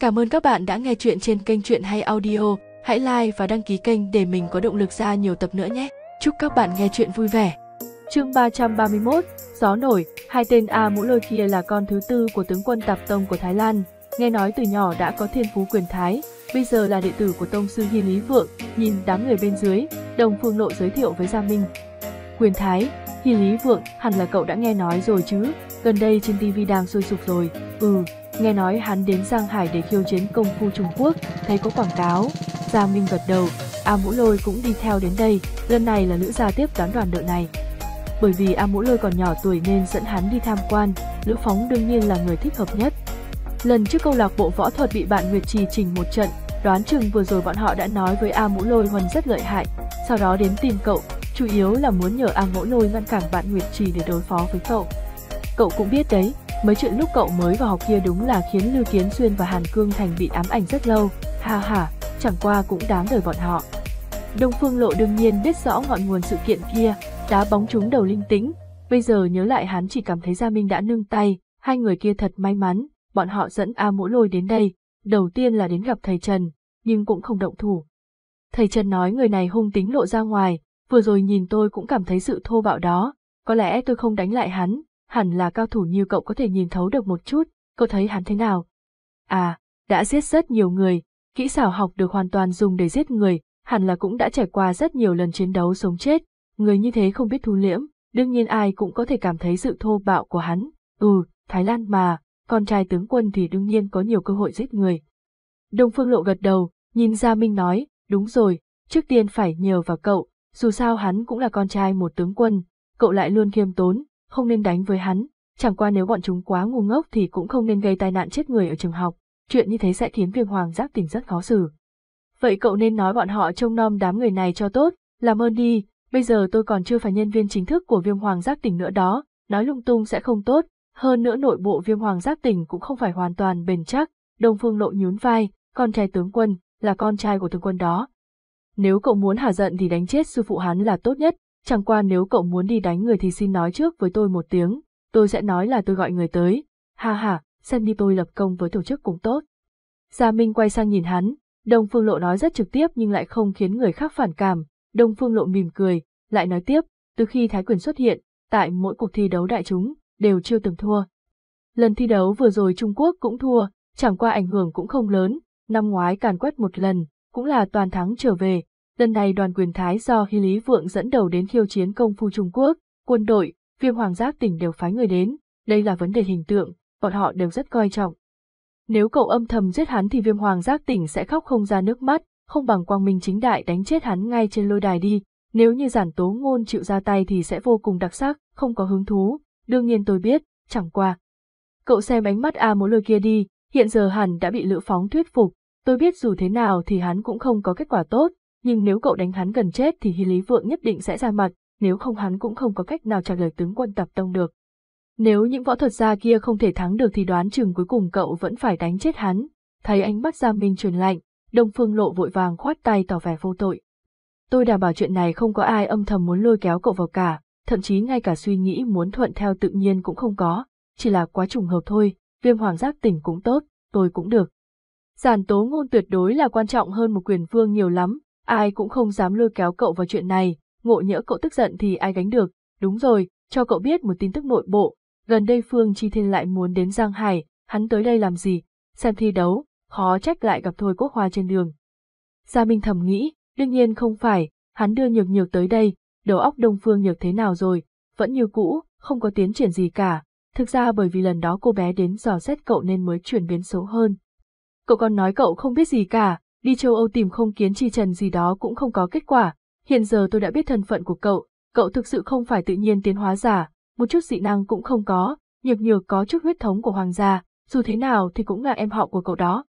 Cảm ơn các bạn đã nghe chuyện trên kênh Chuyện Hay Audio. Hãy like và đăng ký kênh để mình có động lực ra nhiều tập nữa nhé. Chúc các bạn nghe chuyện vui vẻ. Chương 331, Gió nổi, hai tên A mũ lôi kia là con thứ tư của tướng quân Tạp Tông của Thái Lan. Nghe nói từ nhỏ đã có thiên phú quyền Thái, bây giờ là đệ tử của Tông sư Hiên Lý Vượng. Nhìn đám người bên dưới, Đồng Phương Lộ giới thiệu với Gia Minh. Quyền Thái, Hiên Lý Vượng, hẳn là cậu đã nghe nói rồi chứ, gần đây trên TV đang sôi sục rồi. Ừ, Nghe nói hắn đến Giang Hải để khiêu chiến công phu Trung Quốc, thấy có quảng cáo. Gia Minh gật đầu, A Mũ Lôi cũng đi theo đến đây, lần này là Lữ Gia tiếp đoán đoàn đội này. Bởi vì A Mũ Lôi còn nhỏ tuổi nên dẫn hắn đi tham quan, Lữ Phóng đương nhiên là người thích hợp nhất. Lần trước câu lạc bộ võ thuật bị bạn Nguyệt Trì chỉnh một trận, đoán chừng vừa rồi bọn họ đã nói với A Mũ Lôi Huân rất lợi hại, sau đó đến tìm cậu, chủ yếu là muốn nhờ A Mũ Lôi ngăn cản bạn Nguyệt Trì để đối phó với cậu. Cậu cũng biết đấy, Mấy chuyện lúc cậu mới vào học kia đúng là khiến Lưu Kiến Xuyên và Hàn Cương Thành bị ám ảnh rất lâu, ha ha, chẳng qua cũng đáng đời bọn họ. Đông Phương Lộ đương nhiên biết rõ ngọn nguồn sự kiện kia, đá bóng trúng đầu linh tĩnh, bây giờ nhớ lại hắn chỉ cảm thấy Gia Minh đã nương tay, hai người kia thật may mắn, bọn họ dẫn A Mỗ Lôi đến đây, đầu tiên là đến gặp thầy Trần, nhưng cũng không động thủ. Thầy Trần nói người này hung tính lộ ra ngoài, vừa rồi nhìn tôi cũng cảm thấy sự thô bạo đó, có lẽ tôi không đánh lại hắn, hẳn là cao thủ như cậu có thể nhìn thấu được một chút, cậu thấy hắn thế nào? À, đã giết rất nhiều người, kỹ xảo học được hoàn toàn dùng để giết người, hẳn là cũng đã trải qua rất nhiều lần chiến đấu sống chết, người như thế không biết thu liễm, đương nhiên ai cũng có thể cảm thấy sự thô bạo của hắn, ừ, Thái Lan mà, con trai tướng quân thì đương nhiên có nhiều cơ hội giết người. Đông Phương Lộ gật đầu, nhìn ra Minh nói, đúng rồi, trước tiên phải nhờ vào cậu, dù sao hắn cũng là con trai một tướng quân, cậu lại luôn khiêm tốn, không nên đánh với hắn, chẳng qua nếu bọn chúng quá ngu ngốc thì cũng không nên gây tai nạn chết người ở trường học, chuyện như thế sẽ khiến Viêm Hoàng Giác tỉnh rất khó xử. Vậy cậu nên nói bọn họ trông nom đám người này cho tốt, làm ơn đi, bây giờ tôi còn chưa phải nhân viên chính thức của Viêm Hoàng Giác tỉnh nữa đó, nói lung tung sẽ không tốt, hơn nữa nội bộ Viêm Hoàng Giác tỉnh cũng không phải hoàn toàn bền chắc, Đông Phương Lộ nhún vai, con trai tướng quân, là con trai của tướng quân đó. Nếu cậu muốn hả giận thì đánh chết sư phụ hắn là tốt nhất, Chẳng qua nếu cậu muốn đi đánh người thì xin nói trước với tôi một tiếng, tôi sẽ nói là tôi gọi người tới. Ha ha, xem đi tôi lập công với tổ chức cũng tốt. Gia Minh quay sang nhìn hắn, Đông Phương Lộ nói rất trực tiếp nhưng lại không khiến người khác phản cảm. Đông Phương Lộ mỉm cười, lại nói tiếp, từ khi Thái Quyền xuất hiện, tại mỗi cuộc thi đấu đại chúng, đều chưa từng thua. Lần thi đấu vừa rồi Trung Quốc cũng thua, chẳng qua ảnh hưởng cũng không lớn, năm ngoái càn quét một lần, cũng là toàn thắng trở về, Lần này đoàn quyền Thái do Hy Lý Vượng dẫn đầu đến khiêu chiến công phu Trung Quốc, quân đội, viêm hoàng giác tỉnh đều phái người đến, đây là vấn đề hình tượng, bọn họ đều rất coi trọng. Nếu cậu âm thầm giết hắn thì viêm hoàng giác tỉnh sẽ khóc không ra nước mắt, không bằng quang minh chính đại đánh chết hắn ngay trên lôi đài đi, nếu như giản tố ngôn chịu ra tay thì sẽ vô cùng đặc sắc, không có hứng thú, đương nhiên tôi biết, chẳng qua. Cậu xem ánh mắt A à lôi kia đi, hiện giờ hẳn đã bị lữ phóng thuyết phục, tôi biết dù thế nào thì hắn cũng không có kết quả tốt, nhưng nếu cậu đánh hắn gần chết thì Hy Lý Vượng nhất định sẽ ra mặt, nếu không hắn cũng không có cách nào trả lời tướng quân tập tông được. Nếu những võ thuật gia kia không thể thắng được thì đoán chừng cuối cùng cậu vẫn phải đánh chết hắn. Thấy ánh mắt Gia Minh truyền lạnh, Đông Phương Lộ vội vàng khoát tay tỏ vẻ vô tội. Tôi đảm bảo chuyện này không có ai âm thầm muốn lôi kéo cậu vào cả, thậm chí ngay cả suy nghĩ muốn thuận theo tự nhiên cũng không có, chỉ là quá trùng hợp thôi, viêm hoàng giác tỉnh cũng tốt, tôi cũng được. Giản tố ngôn tuyệt đối là quan trọng hơn một quyền vương nhiều lắm, ai cũng không dám lôi kéo cậu vào chuyện này, ngộ nhỡ cậu tức giận thì ai gánh được, đúng rồi, cho cậu biết một tin tức nội bộ, gần đây Phương Chi Thiên lại muốn đến Giang Hải, hắn tới đây làm gì, xem thi đấu, khó trách lại gặp Thôi Quốc Hoa trên đường. Gia Minh thầm nghĩ, đương nhiên không phải, hắn đưa nhược nhược tới đây, đầu óc Đông Phương nhược thế nào rồi, vẫn như cũ, không có tiến triển gì cả, thực ra bởi vì lần đó cô bé đến dò xét cậu nên mới chuyển biến xấu hơn. Cậu còn nói cậu không biết gì cả, đi châu Âu tìm không kiến chi trần gì đó cũng không có kết quả, hiện giờ tôi đã biết thân phận của cậu, cậu thực sự không phải tự nhiên tiến hóa giả, một chút dị năng cũng không có, nhược nhược có chút huyết thống của hoàng gia, dù thế nào thì cũng là em họ của cậu đó.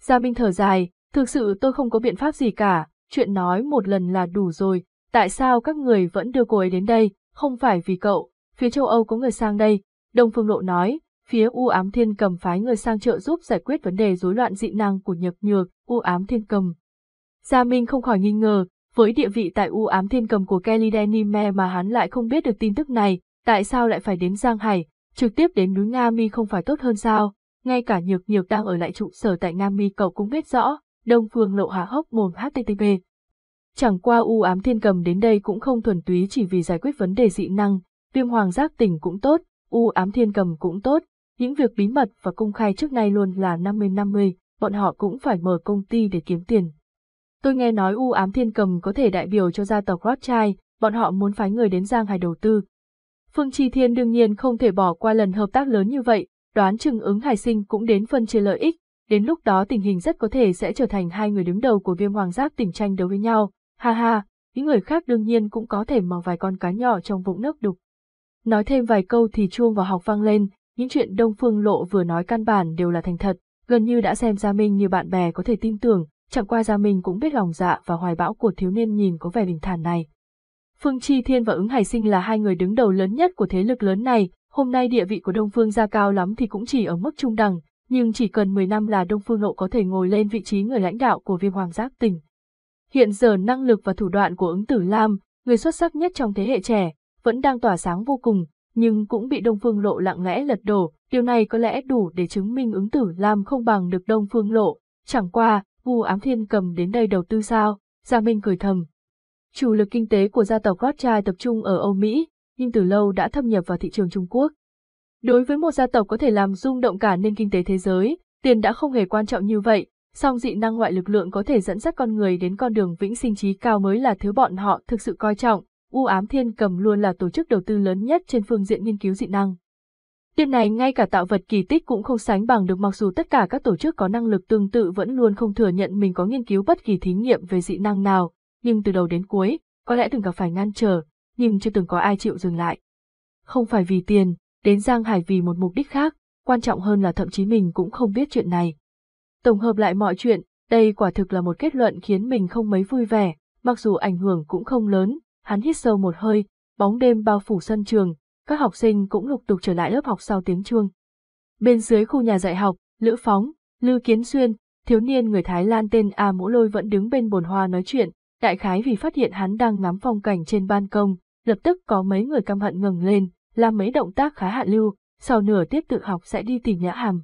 Gia Minh thở dài, thực sự tôi không có biện pháp gì cả, chuyện nói một lần là đủ rồi, tại sao các người vẫn đưa cô ấy đến đây, không phải vì cậu, phía châu Âu có người sang đây, Đông Phương Lộ nói, Phía U Ám Thiên Cầm phái người sang trợ giúp giải quyết vấn đề rối loạn dị năng của Nhược Nhược, U Ám Thiên Cầm. Gia Minh không khỏi nghi ngờ, với địa vị tại U Ám Thiên Cầm của Kelly Denime mà hắn lại không biết được tin tức này, tại sao lại phải đến Giang Hải, trực tiếp đến núi Nga Mi không phải tốt hơn sao? Ngay cả Nhược Nhược đang ở lại trụ sở tại Nga Mi cậu cũng biết rõ, Đông Phương Lộ Hạ hốc mồm http. Chẳng qua U Ám Thiên Cầm đến đây cũng không thuần túy chỉ vì giải quyết vấn đề dị năng, Viêm Hoàng giác tỉnh cũng tốt, U Ám Thiên Cầm cũng tốt, những việc bí mật và công khai trước nay luôn là 50-50, bọn họ cũng phải mở công ty để kiếm tiền. Tôi nghe nói U ám thiên cầm có thể đại biểu cho gia tộc Rothschild, bọn họ muốn phái người đến Giang Hải đầu tư. Phương Chi Thiên đương nhiên không thể bỏ qua lần hợp tác lớn như vậy, đoán chừng ứng hải sinh cũng đến phân chia lợi ích, đến lúc đó tình hình rất có thể sẽ trở thành hai người đứng đầu của viêm hoàng giáp tỉnh tranh đấu với nhau, ha ha, những người khác đương nhiên cũng có thể mò vài con cá nhỏ trong vũng nước đục. Nói thêm vài câu thì chuông vào học vang lên, những chuyện Đông Phương Lộ vừa nói căn bản đều là thành thật, gần như đã xem Gia Minh như bạn bè có thể tin tưởng, chẳng qua Gia Minh cũng biết lòng dạ và hoài bão của thiếu niên nhìn có vẻ bình thản này. Phương Chi Thiên và ứng Hải Sinh là hai người đứng đầu lớn nhất của thế lực lớn này, hôm nay địa vị của Đông Phương gia cao lắm thì cũng chỉ ở mức trung đẳng, nhưng chỉ cần 10 năm là Đông Phương Lộ có thể ngồi lên vị trí người lãnh đạo của viêm hoàng giác tỉnh. Hiện giờ năng lực và thủ đoạn của ứng tử Lam, người xuất sắc nhất trong thế hệ trẻ, vẫn đang tỏa sáng vô cùng, nhưng cũng bị Đông Phương Lộ lặng lẽ lật đổ, điều này có lẽ đủ để chứng minh ứng tử Lam không bằng được Đông Phương Lộ, chẳng qua, Vu Ám Thiên cầm đến đây đầu tư sao, Gia Minh cười thầm. Chủ lực kinh tế của gia tộc Rothschild tập trung ở Âu Mỹ, nhưng từ lâu đã thâm nhập vào thị trường Trung Quốc. Đối với một gia tộc có thể làm rung động cả nền kinh tế thế giới, tiền đã không hề quan trọng như vậy, song dị năng ngoại lực lượng có thể dẫn dắt con người đến con đường vĩnh sinh trí cao mới là thứ bọn họ thực sự coi trọng, U ám thiên cầm luôn là tổ chức đầu tư lớn nhất trên phương diện nghiên cứu dị năng. Điểm này ngay cả tạo vật kỳ tích cũng không sánh bằng được mặc dù tất cả các tổ chức có năng lực tương tự vẫn luôn không thừa nhận mình có nghiên cứu bất kỳ thí nghiệm về dị năng nào, nhưng từ đầu đến cuối, có lẽ từng gặp phải ngăn trở, nhưng chưa từng có ai chịu dừng lại. Không phải vì tiền, đến Giang Hải vì một mục đích khác, quan trọng hơn là thậm chí mình cũng không biết chuyện này. Tổng hợp lại mọi chuyện, đây quả thực là một kết luận khiến mình không mấy vui vẻ, mặc dù ảnh hưởng cũng không lớn, hắn hít sâu một hơi, bóng đêm bao phủ sân trường, các học sinh cũng lục tục trở lại lớp học sau tiếng chuông. Bên dưới khu nhà dạy học, Lữ Phóng, Lư Kiến Xuyên, thiếu niên người Thái Lan tên A Mũ Lôi vẫn đứng bên bồn hoa nói chuyện, đại khái vì phát hiện hắn đang ngắm phong cảnh trên ban công, lập tức có mấy người căm hận ngừng lên, làm mấy động tác khá hạ lưu, sau nửa tiết tự học sẽ đi tìm nhã hàm.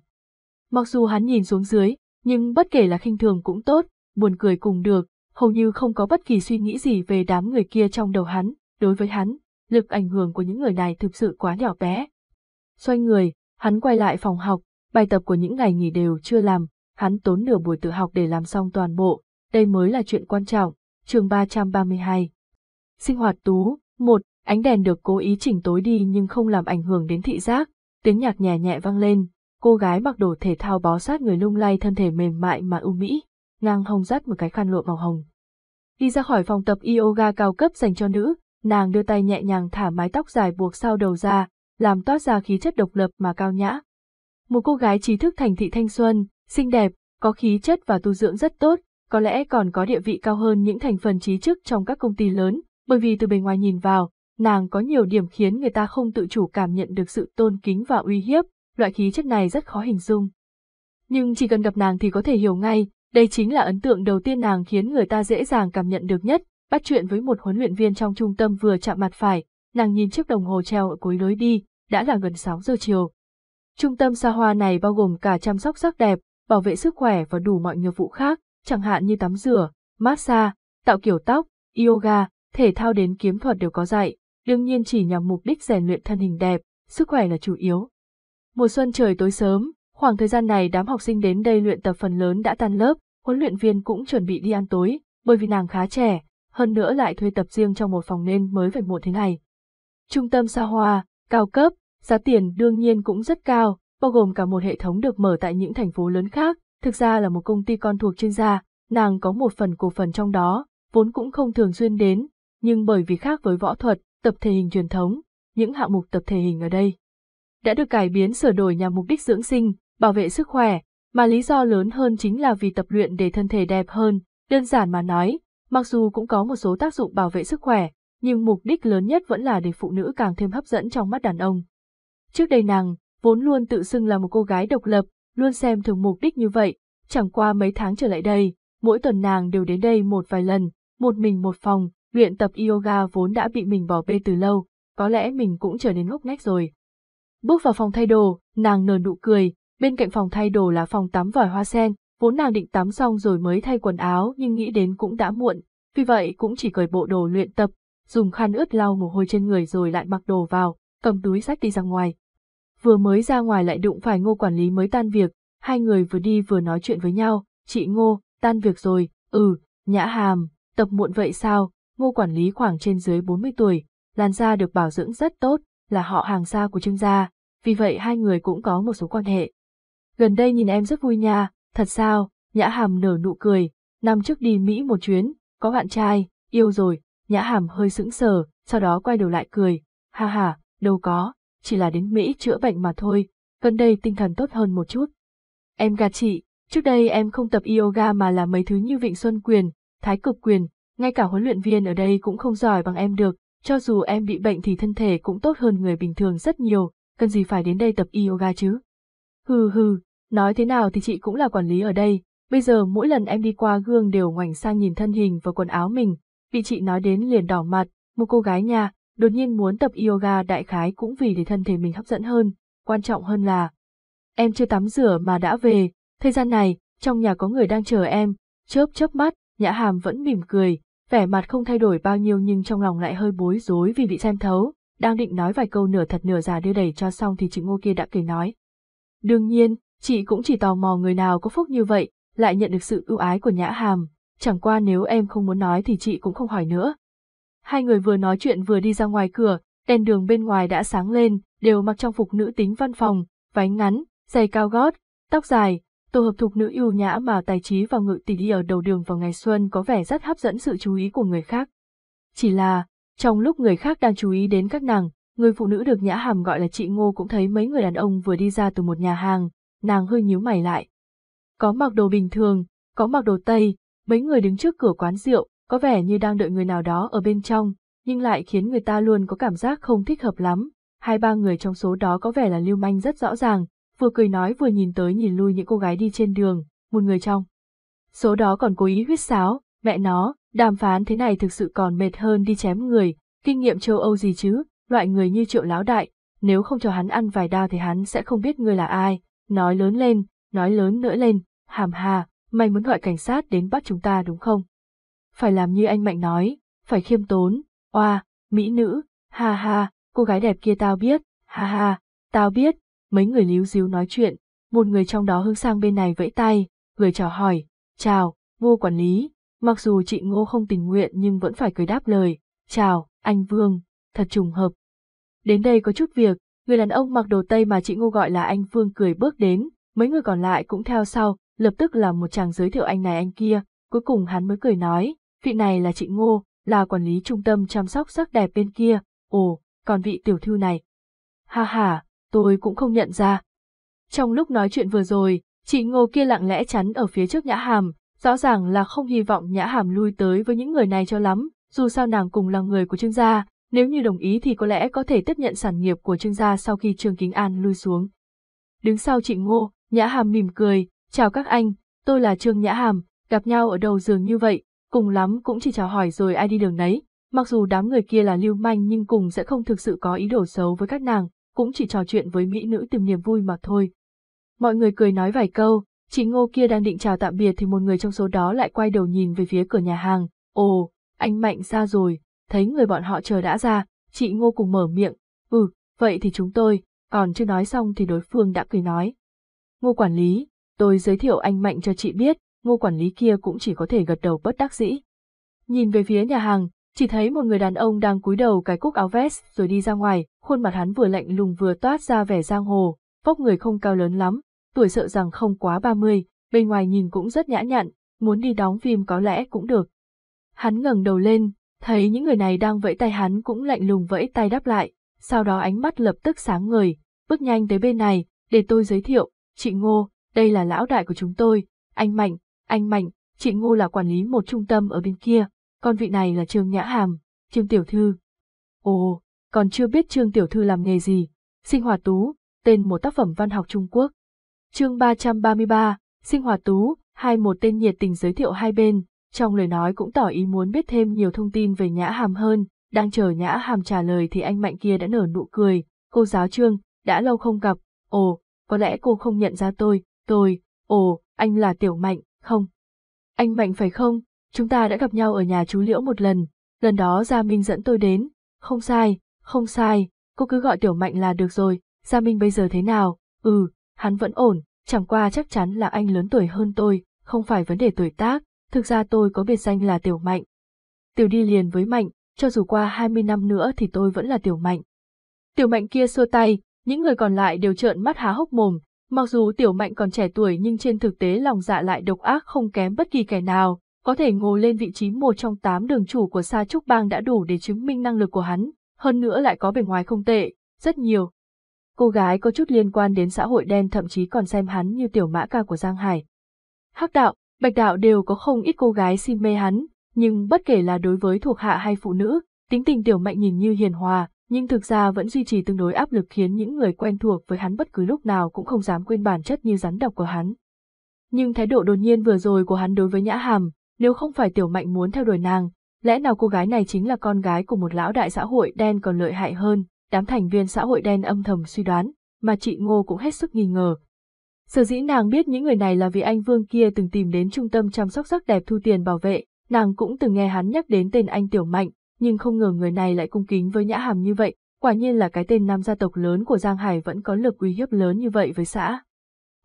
Mặc dù hắn nhìn xuống dưới, nhưng bất kể là khinh thường cũng tốt, buồn cười cùng được, hầu như không có bất kỳ suy nghĩ gì về đám người kia trong đầu hắn, đối với hắn, lực ảnh hưởng của những người này thực sự quá nhỏ bé. Xoay người, hắn quay lại phòng học, bài tập của những ngày nghỉ đều chưa làm, hắn tốn nửa buổi tự học để làm xong toàn bộ, đây mới là chuyện quan trọng, chương 332. Sinh hoạt tú, 1, ánh đèn được cố ý chỉnh tối đi nhưng không làm ảnh hưởng đến thị giác, tiếng nhạc nhẹ nhẹ vang lên, cô gái mặc đồ thể thao bó sát người lung lay thân thể mềm mại mà ưu mỹ ngang hông dắt một cái khăn lụa màu hồng. Đi ra khỏi phòng tập yoga cao cấp dành cho nữ, nàng đưa tay nhẹ nhàng thả mái tóc dài buộc sau đầu ra, làm toát ra khí chất độc lập mà cao nhã. Một cô gái trí thức thành thị thanh xuân, xinh đẹp, có khí chất và tu dưỡng rất tốt, có lẽ còn có địa vị cao hơn những thành phần trí chức trong các công ty lớn, bởi vì từ bề ngoài nhìn vào, nàng có nhiều điểm khiến người ta không tự chủ cảm nhận được sự tôn kính và uy hiếp, loại khí chất này rất khó hình dung. Nhưng chỉ cần gặp nàng thì có thể hiểu ngay, đây chính là ấn tượng đầu tiên nàng khiến người ta dễ dàng cảm nhận được nhất, bắt chuyện với một huấn luyện viên trong trung tâm vừa chạm mặt phải, nàng nhìn chiếc đồng hồ treo ở cuối lối đi, đã là gần 6 giờ chiều. Trung tâm xa hoa này bao gồm cả chăm sóc sắc đẹp, bảo vệ sức khỏe và đủ mọi nhiệm vụ khác, chẳng hạn như tắm rửa, massage, tạo kiểu tóc, yoga, thể thao đến kiếm thuật đều có dạy, đương nhiên chỉ nhằm mục đích rèn luyện thân hình đẹp, sức khỏe là chủ yếu. Mùa xuân trời tối sớm, khoảng thời gian này đám học sinh đến đây luyện tập phần lớn đã tan lớp, huấn luyện viên cũng chuẩn bị đi ăn tối, bởi vì nàng khá trẻ, hơn nữa lại thuê tập riêng trong một phòng nên mới phải muộn thế này. Trung tâm xa hoa, cao cấp, giá tiền đương nhiên cũng rất cao, bao gồm cả một hệ thống được mở tại những thành phố lớn khác, thực ra là một công ty con thuộc chuyên gia, nàng có một phần cổ phần trong đó, vốn cũng không thường xuyên đến, nhưng bởi vì khác với võ thuật, tập thể hình truyền thống, những hạng mục tập thể hình ở đây đã được cải biến sửa đổi nhằm mục đích dưỡng sinh, bảo vệ sức khỏe, mà lý do lớn hơn chính là vì tập luyện để thân thể đẹp hơn, đơn giản mà nói, mặc dù cũng có một số tác dụng bảo vệ sức khỏe, nhưng mục đích lớn nhất vẫn là để phụ nữ càng thêm hấp dẫn trong mắt đàn ông. Trước đây nàng, vốn luôn tự xưng là một cô gái độc lập, luôn xem thường mục đích như vậy, chẳng qua mấy tháng trở lại đây, mỗi tuần nàng đều đến đây một vài lần, một mình một phòng, luyện tập yoga vốn đã bị mình bỏ bê từ lâu, có lẽ mình cũng trở nên ngốc nghếch rồi. Bước vào phòng thay đồ, nàng nở nụ cười, Bên cạnh phòng thay đồ là phòng tắm vòi hoa sen, vốn nàng định tắm xong rồi mới thay quần áo nhưng nghĩ đến cũng đã muộn, vì vậy cũng chỉ cởi bộ đồ luyện tập, dùng khăn ướt lau mồ hôi trên người rồi lại mặc đồ vào, cầm túi sách đi ra ngoài. Vừa mới ra ngoài lại đụng phải ngô quản lý mới tan việc, hai người vừa đi vừa nói chuyện với nhau, chị ngô, tan việc rồi, ừ, nhã hàm, tập muộn vậy sao, ngô quản lý khoảng trên dưới 40 tuổi, làn da được bảo dưỡng rất tốt, là họ hàng xa của Trương gia, vì vậy hai người cũng có một số quan hệ gần đây nhìn em rất vui nha, thật sao, Nhã Hàm nở nụ cười, năm trước đi Mỹ một chuyến, có bạn trai, yêu rồi, Nhã Hàm hơi sững sờ, sau đó quay đầu lại cười, ha ha, đâu có, chỉ là đến Mỹ chữa bệnh mà thôi, gần đây tinh thần tốt hơn một chút. Em gạt chị, trước đây em không tập yoga mà là mấy thứ như vịnh xuân quyền, thái cực quyền, ngay cả huấn luyện viên ở đây cũng không giỏi bằng em được, cho dù em bị bệnh thì thân thể cũng tốt hơn người bình thường rất nhiều, cần gì phải đến đây tập yoga chứ. Hừ hừ, nói thế nào thì chị cũng là quản lý ở đây, bây giờ mỗi lần em đi qua gương đều ngoảnh sang nhìn thân hình và quần áo mình, Vì chị nói đến liền đỏ mặt, một cô gái nhà, đột nhiên muốn tập yoga đại khái cũng vì để thân thể mình hấp dẫn hơn, quan trọng hơn là em chưa tắm rửa mà đã về, thời gian này, trong nhà có người đang chờ em, chớp chớp mắt, Nhã Hàm vẫn mỉm cười, vẻ mặt không thay đổi bao nhiêu nhưng trong lòng lại hơi bối rối vì bị xem thấu, đang định nói vài câu nửa thật nửa giả đưa đẩy cho xong thì chị Ngô kia đã cười nói. Đương nhiên, chị cũng chỉ tò mò người nào có phúc như vậy, lại nhận được sự ưu ái của Nhã Hàm, chẳng qua nếu em không muốn nói thì chị cũng không hỏi nữa. Hai người vừa nói chuyện vừa đi ra ngoài cửa, đèn đường bên ngoài đã sáng lên, đều mặc trang phục nữ tính văn phòng, váy ngắn, giày cao gót, tóc dài, tổ hợp thục nữ yêu nhã mà tài trí và ngự tỷ đi ở đầu đường vào ngày xuân có vẻ rất hấp dẫn sự chú ý của người khác. Chỉ là, trong lúc người khác đang chú ý đến các nàng, Người phụ nữ được Nhã Hàm gọi là chị Ngô cũng thấy mấy người đàn ông vừa đi ra từ một nhà hàng, nàng hơi nhíu mày lại. Có mặc đồ bình thường, có mặc đồ Tây, mấy người đứng trước cửa quán rượu, có vẻ như đang đợi người nào đó ở bên trong, nhưng lại khiến người ta luôn có cảm giác không thích hợp lắm. Hai ba người trong số đó có vẻ là lưu manh rất rõ ràng, vừa cười nói vừa nhìn tới nhìn lui những cô gái đi trên đường, một người trong. Số đó còn cố ý huyết sáo, mẹ nó, đàm phán thế này thực sự còn mệt hơn đi chém người, kinh nghiệm châu Âu gì chứ, loại người như triệu láo đại, nếu không cho hắn ăn vài đao thì hắn sẽ không biết ngươi là ai, nói lớn lên, nói lớn nữa lên, hàm hà, mày muốn gọi cảnh sát đến bắt chúng ta đúng không? Phải làm như anh Mạnh nói, phải khiêm tốn, oa, mỹ nữ, ha ha, cô gái đẹp kia tao biết, ha ha, tao biết, mấy người líu díu nói chuyện, một người trong đó hướng sang bên này vẫy tay, người chào hỏi, chào, vô quản lý, mặc dù chị Ngô không tình nguyện nhưng vẫn phải cười đáp lời, chào, anh Vương, thật trùng hợp. Đến đây có chút việc, người đàn ông mặc đồ tây mà chị Ngô gọi là anh Phương cười bước đến, mấy người còn lại cũng theo sau, lập tức là một chàng giới thiệu anh này anh kia, cuối cùng hắn mới cười nói, vị này là chị Ngô, là quản lý trung tâm chăm sóc sắc đẹp bên kia, ồ, còn vị tiểu thư này. Ha ha, tôi cũng không nhận ra. Trong lúc nói chuyện vừa rồi, chị Ngô kia lặng lẽ chắn ở phía trước Nhã Hàm, rõ ràng là không hy vọng Nhã Hàm lui tới với những người này cho lắm, dù sao nàng cùng là người của Trương gia, nếu như đồng ý thì có lẽ có thể tiếp nhận sản nghiệp của Trương gia sau khi Trương Kính An lui xuống. Đứng sau chị Ngô, Nhã Hàm mỉm cười, chào các anh, tôi là Trương Nhã Hàm, gặp nhau ở đầu giường như vậy, cùng lắm cũng chỉ chào hỏi rồi ai đi đường nấy, mặc dù đám người kia là lưu manh nhưng cùng sẽ không thực sự có ý đồ xấu với các nàng, cũng chỉ trò chuyện với mỹ nữ tìm niềm vui mà thôi. Mọi người cười nói vài câu, chị Ngô kia đang định chào tạm biệt thì một người trong số đó lại quay đầu nhìn về phía cửa nhà hàng, ồ, anh Mạnh ra rồi, thấy người bọn họ chờ đã ra, chị Ngô cùng mở miệng, ừ, vậy thì chúng tôi, còn chưa nói xong thì đối phương đã cười nói. Ngô quản lý, tôi giới thiệu anh Mạnh cho chị biết, ngô quản lý kia cũng chỉ có thể gật đầu bất đắc dĩ. Nhìn về phía nhà hàng, chỉ thấy một người đàn ông đang cúi đầu cái cúc áo vest rồi đi ra ngoài, khuôn mặt hắn vừa lạnh lùng vừa toát ra vẻ giang hồ, vóc người không cao lớn lắm, tuổi sợ rằng không quá 30, bên ngoài nhìn cũng rất nhã nhặn, muốn đi đóng phim có lẽ cũng được. Hắn ngẩng đầu lên, Thấy những người này đang vẫy tay hắn cũng lạnh lùng vẫy tay đáp lại, sau đó ánh mắt lập tức sáng người bước nhanh tới bên này, để tôi giới thiệu, chị Ngô, đây là lão đại của chúng tôi, anh Mạnh, anh Mạnh, chị Ngô là quản lý một trung tâm ở bên kia, con vị này là Trương Nhã Hàm, Trương Tiểu Thư. Ồ, còn chưa biết Trương Tiểu Thư làm nghề gì, sinh hoạt tú, tên một tác phẩm văn học Trung Quốc. Chương 333, sinh hoạt tú, hai một tên nhiệt tình giới thiệu hai bên, trong lời nói cũng tỏ ý muốn biết thêm nhiều thông tin về Nhã Hàm hơn, đang chờ Nhã Hàm trả lời thì anh Mạnh kia đã nở nụ cười, cô giáo trương, đã lâu không gặp, ồ, có lẽ cô không nhận ra tôi, tôi, ồ, anh là Tiểu Mạnh, không? Anh Mạnh phải không, chúng ta đã gặp nhau ở nhà chú Liễu một lần, lần đó Gia Minh dẫn tôi đến, không sai, không sai, cô cứ gọi Tiểu Mạnh là được rồi, Gia Minh bây giờ thế nào, ừ, hắn vẫn ổn, chẳng qua chắc chắn là anh lớn tuổi hơn tôi, không phải vấn đề tuổi tác, thực ra tôi có biệt danh là Tiểu Mạnh. Tiểu đi liền với Mạnh, cho dù qua 20 năm nữa thì tôi vẫn là Tiểu Mạnh. Tiểu Mạnh kia xua tay, những người còn lại đều trợn mắt há hốc mồm, mặc dù Tiểu Mạnh còn trẻ tuổi nhưng trên thực tế lòng dạ lại độc ác không kém bất kỳ kẻ nào, có thể ngồi lên vị trí một trong tám đường chủ của Sa Trúc Bang đã đủ để chứng minh năng lực của hắn, hơn nữa lại có bề ngoài không tệ, rất nhiều. Cô gái có chút liên quan đến xã hội đen thậm chí còn xem hắn như tiểu mã ca của Giang Hải. Hắc đạo, Bạch đạo đều có không ít cô gái xin mê hắn, nhưng bất kể là đối với thuộc hạ hay phụ nữ, tính tình tiểu mạnh nhìn như hiền hòa, nhưng thực ra vẫn duy trì tương đối áp lực khiến những người quen thuộc với hắn bất cứ lúc nào cũng không dám quên bản chất như rắn độc của hắn. Nhưng thái độ đột nhiên vừa rồi của hắn đối với Nhã Hàm, nếu không phải tiểu mạnh muốn theo đuổi nàng, lẽ nào cô gái này chính là con gái của một lão đại xã hội đen còn lợi hại hơn, đám thành viên xã hội đen âm thầm suy đoán, mà chị Ngô cũng hết sức nghi ngờ, Sở dĩ nàng biết những người này là vì anh Vương kia từng tìm đến trung tâm chăm sóc sắc đẹp thu tiền bảo vệ, nàng cũng từng nghe hắn nhắc đến tên anh Tiểu Mạnh, nhưng không ngờ người này lại cung kính với Nhã Hàm như vậy, quả nhiên là cái tên nam gia tộc lớn của Giang Hải vẫn có lực uy hiếp lớn như vậy với xã.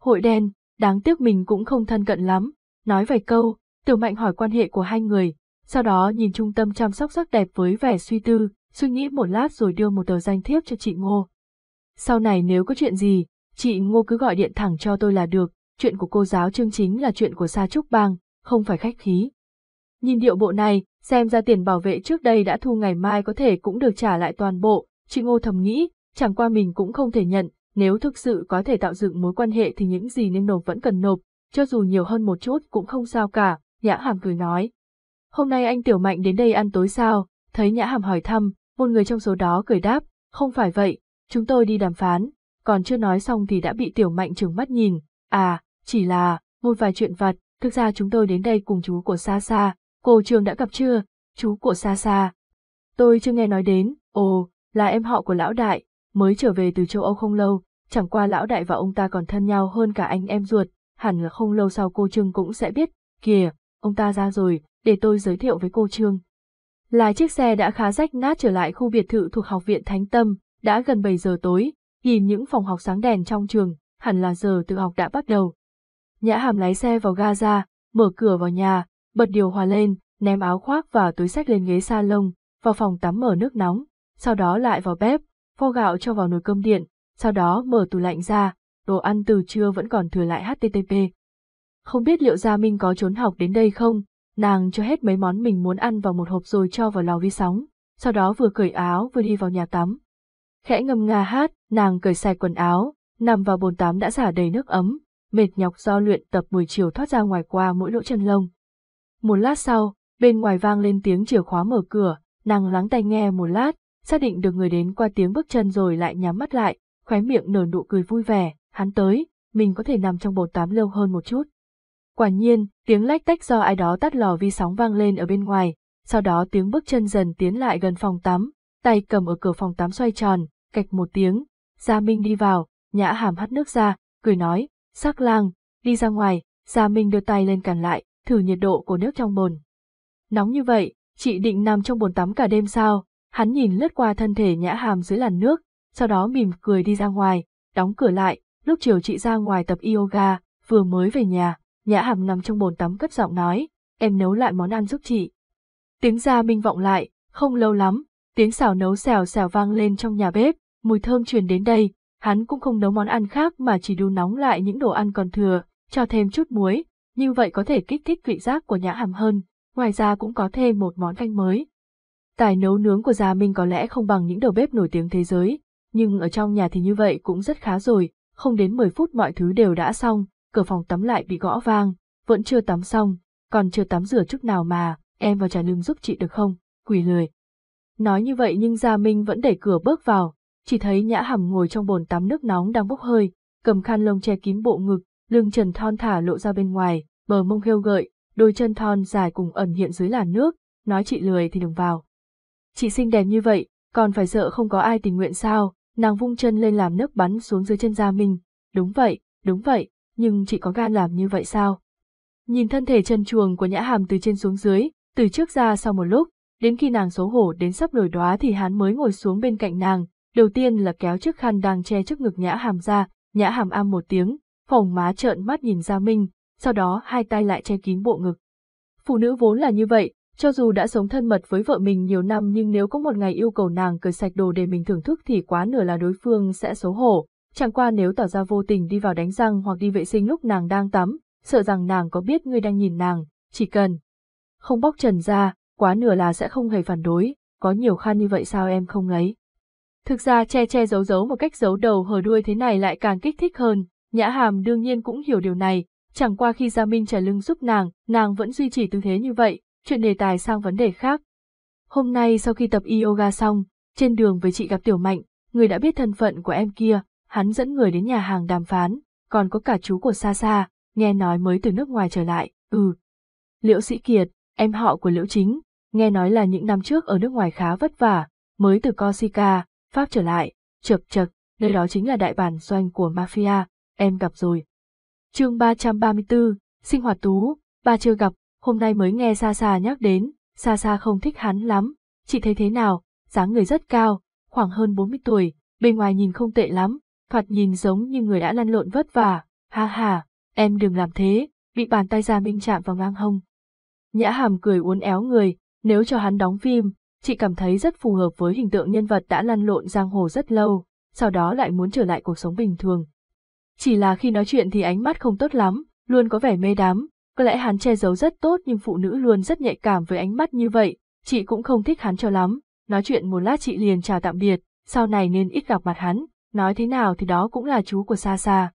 Hội đen, đáng tiếc mình cũng không thân cận lắm, nói vài câu, Tiểu Mạnh hỏi quan hệ của hai người, sau đó nhìn trung tâm chăm sóc sắc đẹp với vẻ suy tư, suy nghĩ một lát rồi đưa một tờ danh thiếp cho chị Ngô. Sau này nếu có chuyện gì, Chị Ngô cứ gọi điện thẳng cho tôi là được, chuyện của cô giáo Trương chính là chuyện của Sa Trúc Bang, không phải khách khí. Nhìn điệu bộ này, xem ra tiền bảo vệ trước đây đã thu ngày mai có thể cũng được trả lại toàn bộ, chị Ngô thầm nghĩ, chẳng qua mình cũng không thể nhận, nếu thực sự có thể tạo dựng mối quan hệ thì những gì nên nộp vẫn cần nộp, cho dù nhiều hơn một chút cũng không sao cả, Nhã Hàm cười nói. Hôm nay anh Tiểu Mạnh đến đây ăn tối sao, thấy Nhã Hàm hỏi thăm, một người trong số đó cười đáp, không phải vậy, chúng tôi đi đàm phán còn chưa nói xong thì đã bị tiểu mạnh trừng mắt nhìn, à, chỉ là, một vài chuyện vặt, thực ra chúng tôi đến đây cùng chú của xa xa, cô trường đã gặp chưa, chú của xa xa. Tôi chưa nghe nói đến, ồ, là em họ của lão đại, mới trở về từ châu Âu không lâu, chẳng qua lão đại và ông ta còn thân nhau hơn cả anh em ruột, hẳn là không lâu sau cô Trương cũng sẽ biết, kìa, ông ta ra rồi, để tôi giới thiệu với cô Trương. Lái chiếc xe đã khá rách nát trở lại khu biệt thự thuộc học viện Thánh Tâm, đã gần 7 giờ tối, nhìn những phòng học sáng đèn trong trường, hẳn là giờ tự học đã bắt đầu. Nhã hàm lái xe vào ga ra, mở cửa vào nhà, bật điều hòa lên, ném áo khoác và túi sách lên ghế sa lông, vào phòng tắm mở nước nóng, sau đó lại vào bếp, pho gạo cho vào nồi cơm điện, sau đó mở tủ lạnh ra, đồ ăn từ trưa vẫn còn thừa lại HTTP. Không biết liệu Gia Minh có trốn học đến đây không, nàng cho hết mấy món mình muốn ăn vào một hộp rồi cho vào lò vi sóng, sau đó vừa cởi áo vừa đi vào nhà tắm, khẽ ngâm nga hát, nàng cởi sai quần áo, nằm vào bồn tắm đã giả đầy nước ấm, mệt nhọc do luyện tập buổi chiều thoát ra ngoài qua mỗi lỗ chân lông. Một lát sau, bên ngoài vang lên tiếng chìa khóa mở cửa, nàng lắng tai nghe một lát, xác định được người đến qua tiếng bước chân rồi lại nhắm mắt lại, khóe miệng nở nụ cười vui vẻ, hắn tới, mình có thể nằm trong bồn tắm lâu hơn một chút. Quả nhiên, tiếng lách tách do ai đó tắt lò vi sóng vang lên ở bên ngoài, sau đó tiếng bước chân dần tiến lại gần phòng tắm, tay cầm ở cửa phòng tắm xoay tròn, cạch một tiếng, Gia Minh đi vào, nhã hàm hắt nước ra, cười nói, sắc lang, đi ra ngoài, Gia Minh đưa tay lên cản lại, thử nhiệt độ của nước trong bồn. Nóng như vậy, chị định nằm trong bồn tắm cả đêm sao, hắn nhìn lướt qua thân thể nhã hàm dưới làn nước, sau đó mỉm cười đi ra ngoài, đóng cửa lại, lúc chiều chị ra ngoài tập yoga, vừa mới về nhà, nhã hàm nằm trong bồn tắm cất giọng nói, em nấu lại món ăn giúp chị. Tiếng Gia Minh vọng lại, không lâu lắm, Tiếng xào nấu xèo xèo vang lên trong nhà bếp, mùi thơm truyền đến đây, hắn cũng không nấu món ăn khác mà chỉ đun nóng lại những đồ ăn còn thừa, cho thêm chút muối, như vậy có thể kích thích vị giác của nhã hàm hơn, ngoài ra cũng có thêm một món canh mới. Tài nấu nướng của Gia Minh có lẽ không bằng những đầu bếp nổi tiếng thế giới, nhưng ở trong nhà thì như vậy cũng rất khá rồi, không đến 10 phút mọi thứ đều đã xong, cửa phòng tắm lại bị gõ vang, vẫn chưa tắm xong, còn chưa tắm rửa chút nào mà, em vào trà lưng giúp chị được không, quỷ lười. Nói như vậy nhưng Gia Minh vẫn đẩy cửa bước vào, chỉ thấy Nhã Hàm ngồi trong bồn tắm nước nóng đang bốc hơi, cầm khăn lông che kín bộ ngực, lưng trần thon thả lộ ra bên ngoài, bờ mông hêu gợi, đôi chân thon dài cùng ẩn hiện dưới làn nước, nói chị lười thì đừng vào. Chị xinh đẹp như vậy, còn phải sợ không có ai tình nguyện sao, nàng vung chân lên làm nước bắn xuống dưới chân Gia Minh, đúng vậy, đúng vậy, nhưng chị có gan làm như vậy sao? Nhìn thân thể chân chuồng của Nhã Hàm từ trên xuống dưới, từ trước ra sau một lúc, đến khi nàng xấu hổ đến sắp nổi đóa thì hắn mới ngồi xuống bên cạnh nàng, đầu tiên là kéo chiếc khăn đang che trước ngực nhã hàm ra, nhã hàm am một tiếng, phồng má trợn mắt nhìn Gia Minh, sau đó hai tay lại che kín bộ ngực. Phụ nữ vốn là như vậy, cho dù đã sống thân mật với vợ mình nhiều năm nhưng nếu có một ngày yêu cầu nàng cởi sạch đồ để mình thưởng thức thì quá nửa là đối phương sẽ xấu hổ. Chẳng qua nếu tỏ ra vô tình đi vào đánh răng hoặc đi vệ sinh lúc nàng đang tắm, sợ rằng nàng có biết ngươi đang nhìn nàng, chỉ cần không bóc trần ra, quá nửa là sẽ không hề phản đối, có nhiều khăn như vậy sao em không lấy. Thực ra che che giấu giấu một cách giấu đầu hờ đuôi thế này lại càng kích thích hơn, Nhã Hàm đương nhiên cũng hiểu điều này, chẳng qua khi Gia Minh trả lưng giúp nàng, nàng vẫn duy trì tư thế như vậy, chuyện đề tài sang vấn đề khác. Hôm nay sau khi tập yoga xong, trên đường với chị gặp Tiểu Mạnh, người đã biết thân phận của em kia, hắn dẫn người đến nhà hàng đàm phán, còn có cả chú của Sa Sa, nghe nói mới từ nước ngoài trở lại, ừ. Liễu Sĩ Kiệt, em họ của Liễu Chính, nghe nói là những năm trước ở nước ngoài khá vất vả, mới từ Corsica, Pháp trở lại, chập chập, nơi đó chính là đại bản doanh của mafia, em gặp rồi. chương 334, sinh hoạt tú, ba chưa gặp, hôm nay mới nghe xa xa nhắc đến, xa xa không thích hắn lắm, chị thấy thế nào, dáng người rất cao, khoảng hơn 40 tuổi, bên ngoài nhìn không tệ lắm, thoạt nhìn giống như người đã lăn lộn vất vả, ha ha, em đừng làm thế, bị bàn tay Gia Minh chạm vào ngang hông. Nhã hàm cười uốn éo người, nếu cho hắn đóng phim, chị cảm thấy rất phù hợp với hình tượng nhân vật đã lăn lộn giang hồ rất lâu, sau đó lại muốn trở lại cuộc sống bình thường. Chỉ là khi nói chuyện thì ánh mắt không tốt lắm, luôn có vẻ mê đắm, có lẽ hắn che giấu rất tốt nhưng phụ nữ luôn rất nhạy cảm với ánh mắt như vậy, chị cũng không thích hắn cho lắm, nói chuyện một lát chị liền chào tạm biệt, sau này nên ít gặp mặt hắn, nói thế nào thì đó cũng là chú của xa xa.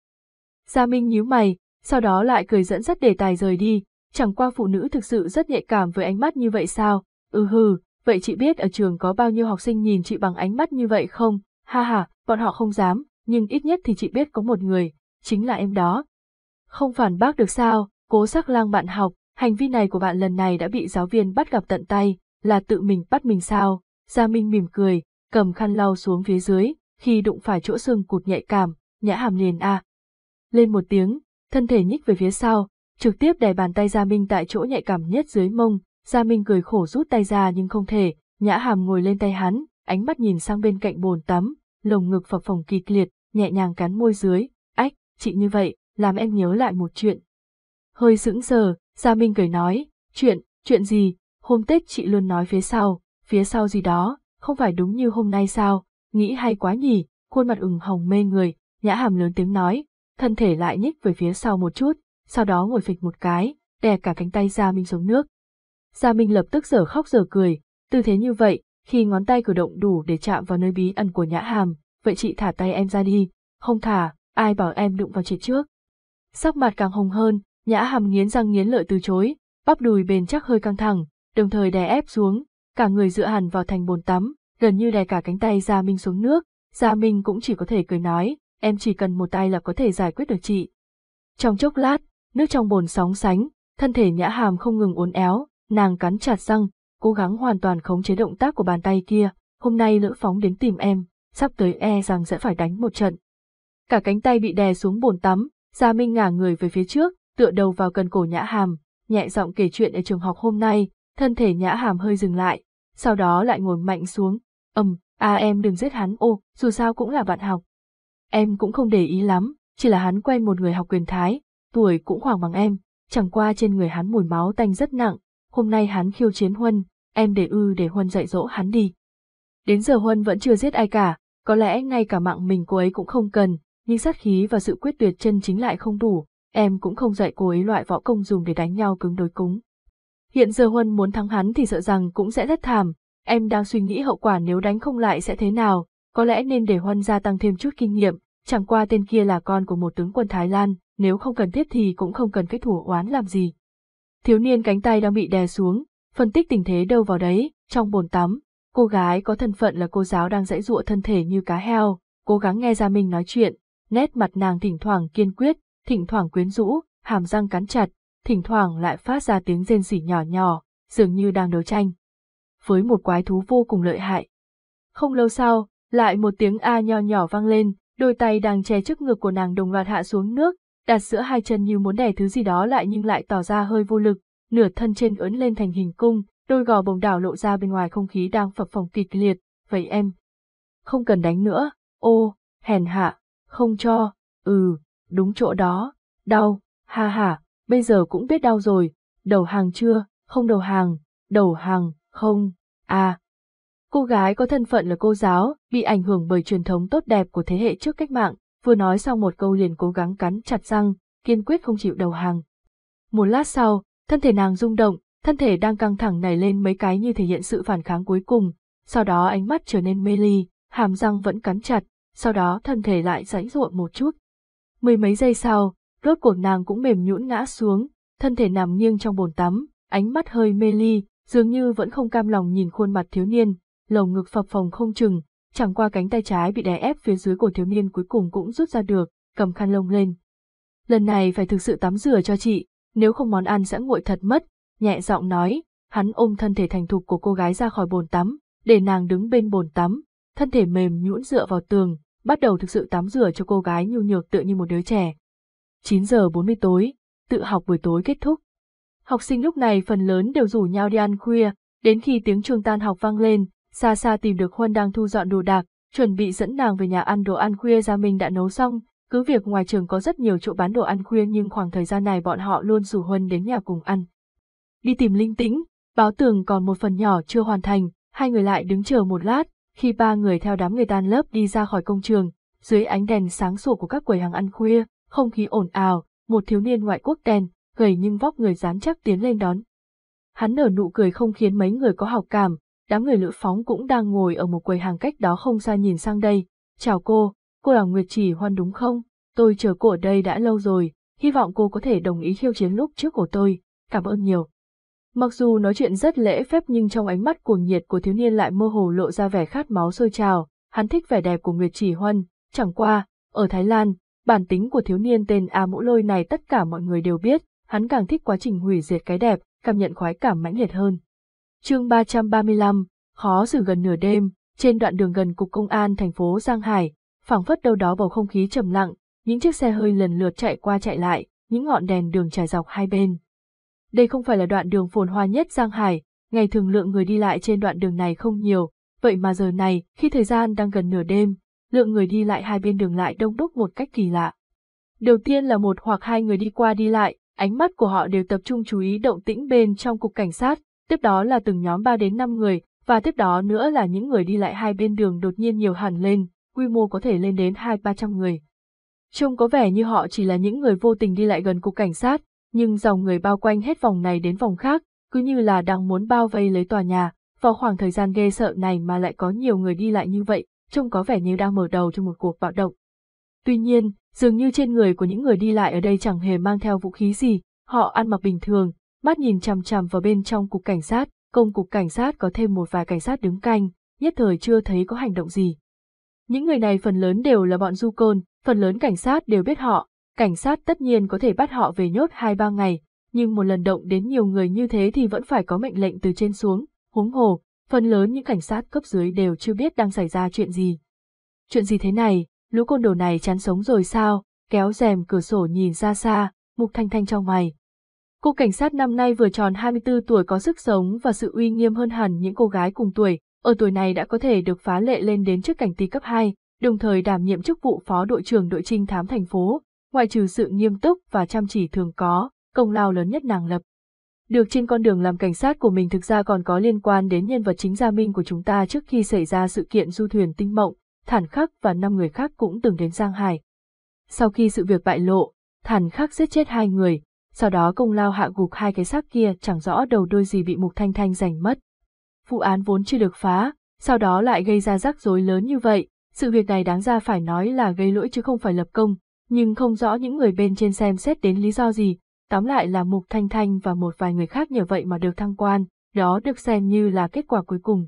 Gia Minh nhíu mày, sau đó lại cười dẫn dắt đề tài rời đi, chẳng qua phụ nữ thực sự rất nhạy cảm với ánh mắt như vậy sao, ừ hừ, vậy chị biết ở trường có bao nhiêu học sinh nhìn chị bằng ánh mắt như vậy không, ha ha, bọn họ không dám, nhưng ít nhất thì chị biết có một người, chính là em đó. Không phản bác được sao, cố sắc lang bạn học, hành vi này của bạn lần này đã bị giáo viên bắt gặp tận tay, là tự mình bắt mình sao, Gia Minh mỉm cười, cầm khăn lau xuống phía dưới, khi đụng phải chỗ xương cụt nhạy cảm, nhã hàm liền a. Lên một tiếng, thân thể nhích về phía sau, trực tiếp đè bàn tay Gia Minh tại chỗ nhạy cảm nhất dưới mông, Gia Minh cười khổ rút tay ra nhưng không thể, nhã hàm ngồi lên tay hắn, ánh mắt nhìn sang bên cạnh bồn tắm, lồng ngực phập phồng kịch liệt, nhẹ nhàng cắn môi dưới, ách, chị như vậy, làm em nhớ lại một chuyện. Hơi sững sờ, Gia Minh cười nói, chuyện, chuyện gì, hôm Tết chị luôn nói phía sau, phía sau gì đó, không phải đúng như hôm nay sao, nghĩ hay quá nhỉ, khuôn mặt ửng hồng mê người, nhã hàm lớn tiếng nói, thân thể lại nhích về phía sau một chút, sau đó ngồi phịch một cái, đè cả cánh tay Gia Minh xuống nước. Gia Minh lập tức giở khóc giở cười, tư thế như vậy, khi ngón tay cử động đủ để chạm vào nơi bí ẩn của nhã hàm, vậy chị thả tay em ra đi, không thả, ai bảo em đụng vào chị trước. Sắc mặt càng hồng hơn, nhã hàm nghiến răng nghiến lợi từ chối, bắp đùi bền chắc hơi căng thẳng, đồng thời đè ép xuống, cả người dựa hẳn vào thành bồn tắm, gần như đè cả cánh tay Gia Minh xuống nước, Gia Minh cũng chỉ có thể cười nói, em chỉ cần một tay là có thể giải quyết được chị. Trong chốc lát, nước trong bồn sóng sánh, thân thể nhã hàm không ngừng uốn éo, nàng cắn chặt răng, cố gắng hoàn toàn khống chế động tác của bàn tay kia, hôm nay lữ phóng đến tìm em, sắp tới e rằng sẽ phải đánh một trận. Cả cánh tay bị đè xuống bồn tắm, Gia Minh ngả người về phía trước, tựa đầu vào cần cổ nhã hàm, nhẹ giọng kể chuyện ở trường học hôm nay, thân thể nhã hàm hơi dừng lại, sau đó lại ngồi mạnh xuống, ầm, à em đừng giết hắn ô, dù sao cũng là bạn học. Em cũng không để ý lắm, chỉ là hắn quen một người học quyền thái, tuổi cũng khoảng bằng em, chẳng qua trên người hắn mùi máu tanh rất nặng, hôm nay hắn khiêu chiến Huân, em để ư để Huân dạy dỗ hắn đi. Đến giờ Huân vẫn chưa giết ai cả, có lẽ ngay cả mạng mình cô ấy cũng không cần, nhưng sát khí và sự quyết tuyệt chân chính lại không đủ, em cũng không dạy cô ấy loại võ công dùng để đánh nhau cứng đối cứng. Hiện giờ Huân muốn thắng hắn thì sợ rằng cũng sẽ rất thảm, em đang suy nghĩ hậu quả nếu đánh không lại sẽ thế nào, có lẽ nên để Huân gia tăng thêm chút kinh nghiệm, chẳng qua tên kia là con của một tướng quân Thái Lan, nếu không cần thiết thì cũng không cần phải thủ oán làm gì. Thiếu niên cánh tay đang bị đè xuống, phân tích tình thế đâu vào đấy, trong bồn tắm, cô gái có thân phận là cô giáo đang dãy dụa thân thể như cá heo, cố gắng nghe ra mình nói chuyện, nét mặt nàng thỉnh thoảng kiên quyết, thỉnh thoảng quyến rũ, hàm răng cắn chặt, thỉnh thoảng lại phát ra tiếng rên rỉ nhỏ nhỏ, dường như đang đấu tranh. Với một quái thú vô cùng lợi hại. Không lâu sau, lại một tiếng A nho nhỏ vang lên, đôi tay đang che trước ngực của nàng đồng loạt hạ xuống nước, đặt giữa hai chân như muốn đè thứ gì đó lại nhưng lại tỏ ra hơi vô lực, nửa thân trên ấn lên thành hình cung, đôi gò bồng đảo lộ ra bên ngoài không khí đang phập phồng kịch liệt, vậy em. Không cần đánh nữa, ô, hèn hạ, không cho, ừ, đúng chỗ đó, đau, ha ha, bây giờ cũng biết đau rồi, đầu hàng chưa, không đầu hàng, đầu hàng, không, à. Cô gái có thân phận là cô giáo, bị ảnh hưởng bởi truyền thống tốt đẹp của thế hệ trước cách mạng, vừa nói xong một câu liền cố gắng cắn chặt răng, kiên quyết không chịu đầu hàng. Một lát sau, thân thể nàng rung động, thân thể đang căng thẳng này lên mấy cái như thể hiện sự phản kháng cuối cùng, sau đó ánh mắt trở nên mê ly, hàm răng vẫn cắn chặt, sau đó thân thể lại giãy ruộng một chút. Mười mấy giây sau, rốt cuộc nàng cũng mềm nhũn ngã xuống, thân thể nằm nghiêng trong bồn tắm, ánh mắt hơi mê ly, dường như vẫn không cam lòng nhìn khuôn mặt thiếu niên, lồng ngực phập phồng không chừng, chẳng qua cánh tay trái bị đè ép phía dưới của thiếu niên cuối cùng cũng rút ra được, cầm khăn lông lên. Lần này phải thực sự tắm rửa cho chị, nếu không món ăn sẽ nguội thật mất, nhẹ giọng nói, hắn ôm thân thể thành thục của cô gái ra khỏi bồn tắm, để nàng đứng bên bồn tắm, thân thể mềm nhũn dựa vào tường, bắt đầu thực sự tắm rửa cho cô gái nhu nhược tựa như một đứa trẻ. 9 giờ 40 tối, tự học buổi tối kết thúc. Học sinh lúc này phần lớn đều rủ nhau đi ăn khuya, đến khi tiếng trường tan học vang lên, xa xa tìm được Huân đang thu dọn đồ đạc, chuẩn bị dẫn nàng về nhà ăn đồ ăn khuya Gia mình đã nấu xong, cứ việc ngoài trường có rất nhiều chỗ bán đồ ăn khuya nhưng khoảng thời gian này bọn họ luôn rủ Huân đến nhà cùng ăn. Đi tìm linh tĩnh, báo tường còn một phần nhỏ chưa hoàn thành, hai người lại đứng chờ một lát, khi ba người theo đám người tan lớp đi ra khỏi công trường, dưới ánh đèn sáng sủa của các quầy hàng ăn khuya, không khí ồn ào, một thiếu niên ngoại quốc đen, gầy nhưng vóc người dán chắc tiến lên đón. Hắn nở nụ cười không khiến mấy người có hào cảm, đám người lữ phóng cũng đang ngồi ở một quầy hàng cách đó không xa nhìn sang đây. Chào cô, cô là Nguyệt Chỉ Hoan đúng không? Tôi chờ cô ở đây đã lâu rồi, hy vọng cô có thể đồng ý khiêu chiến lúc trước của tôi, cảm ơn nhiều. Mặc dù nói chuyện rất lễ phép nhưng trong ánh mắt cuồng nhiệt của thiếu niên lại mơ hồ lộ ra vẻ khát máu sôi trào, hắn thích vẻ đẹp của Nguyệt Chỉ Hoan chẳng qua, ở Thái Lan, bản tính của thiếu niên tên A Mũ Lôi này tất cả mọi người đều biết, hắn càng thích quá trình hủy diệt cái đẹp, cảm nhận khoái cảm mãnh liệt hơn chương 335, khó xử gần nửa đêm, trên đoạn đường gần cục công an thành phố Giang Hải, phảng phất đâu đó bầu không khí trầm lặng, những chiếc xe hơi lần lượt chạy qua chạy lại, những ngọn đèn đường trải dọc hai bên. Đây không phải là đoạn đường phồn hoa nhất Giang Hải, ngày thường lượng người đi lại trên đoạn đường này không nhiều, vậy mà giờ này, khi thời gian đang gần nửa đêm, lượng người đi lại hai bên đường lại đông đúc một cách kỳ lạ. Đầu tiên là một hoặc hai người đi qua đi lại, ánh mắt của họ đều tập trung chú ý động tĩnh bên trong cục cảnh sát, tiếp đó là từng nhóm 3 đến 5 người, và tiếp đó nữa là những người đi lại hai bên đường đột nhiên nhiều hẳn lên, quy mô có thể lên đến 2-300 người. Trông có vẻ như họ chỉ là những người vô tình đi lại gần cục cảnh sát, nhưng dòng người bao quanh hết vòng này đến vòng khác, cứ như là đang muốn bao vây lấy tòa nhà, vào khoảng thời gian ghê sợ này mà lại có nhiều người đi lại như vậy, trông có vẻ như đang mở đầu cho một cuộc bạo động. Tuy nhiên, dường như trên người của những người đi lại ở đây chẳng hề mang theo vũ khí gì, họ ăn mặc bình thường, mắt nhìn chằm chằm vào bên trong cục cảnh sát, công cục cảnh sát có thêm một vài cảnh sát đứng canh, nhất thời chưa thấy có hành động gì. Những người này phần lớn đều là bọn du côn, phần lớn cảnh sát đều biết họ, cảnh sát tất nhiên có thể bắt họ về nhốt 2-3 ngày, nhưng một lần động đến nhiều người như thế thì vẫn phải có mệnh lệnh từ trên xuống, huống hồ, phần lớn những cảnh sát cấp dưới đều chưa biết đang xảy ra chuyện gì. Chuyện gì thế này, lũ côn đồ này chán sống rồi sao, kéo rèm cửa sổ nhìn ra xa, mục thanh thanh trong mày, Cô cảnh sát năm nay vừa tròn 24 tuổi có sức sống và sự uy nghiêm hơn hẳn những cô gái cùng tuổi, ở tuổi này đã có thể được phá lệ lên đến chức cảnh ty cấp 2, đồng thời đảm nhiệm chức vụ phó đội trưởng đội trinh thám thành phố, ngoại trừ sự nghiêm túc và chăm chỉ thường có, công lao lớn nhất nàng lập. Được trên con đường làm cảnh sát của mình thực ra còn có liên quan đến nhân vật chính Gia Minh của chúng ta trước khi xảy ra sự kiện du thuyền tinh mộng, Thản Khắc và năm người khác cũng từng đến Giang Hải. Sau khi sự việc bại lộ, Thản Khắc giết chết hai người, sau đó công lao hạ gục hai cái xác kia chẳng rõ đầu đôi gì bị Mục Thanh Thanh giành mất. Vụ án vốn chưa được phá, sau đó lại gây ra rắc rối lớn như vậy, sự việc này đáng ra phải nói là gây lỗi chứ không phải lập công, nhưng không rõ những người bên trên xem xét đến lý do gì, tóm lại là Mục Thanh Thanh và một vài người khác nhờ vậy mà được thăng quan, đó được xem như là kết quả cuối cùng.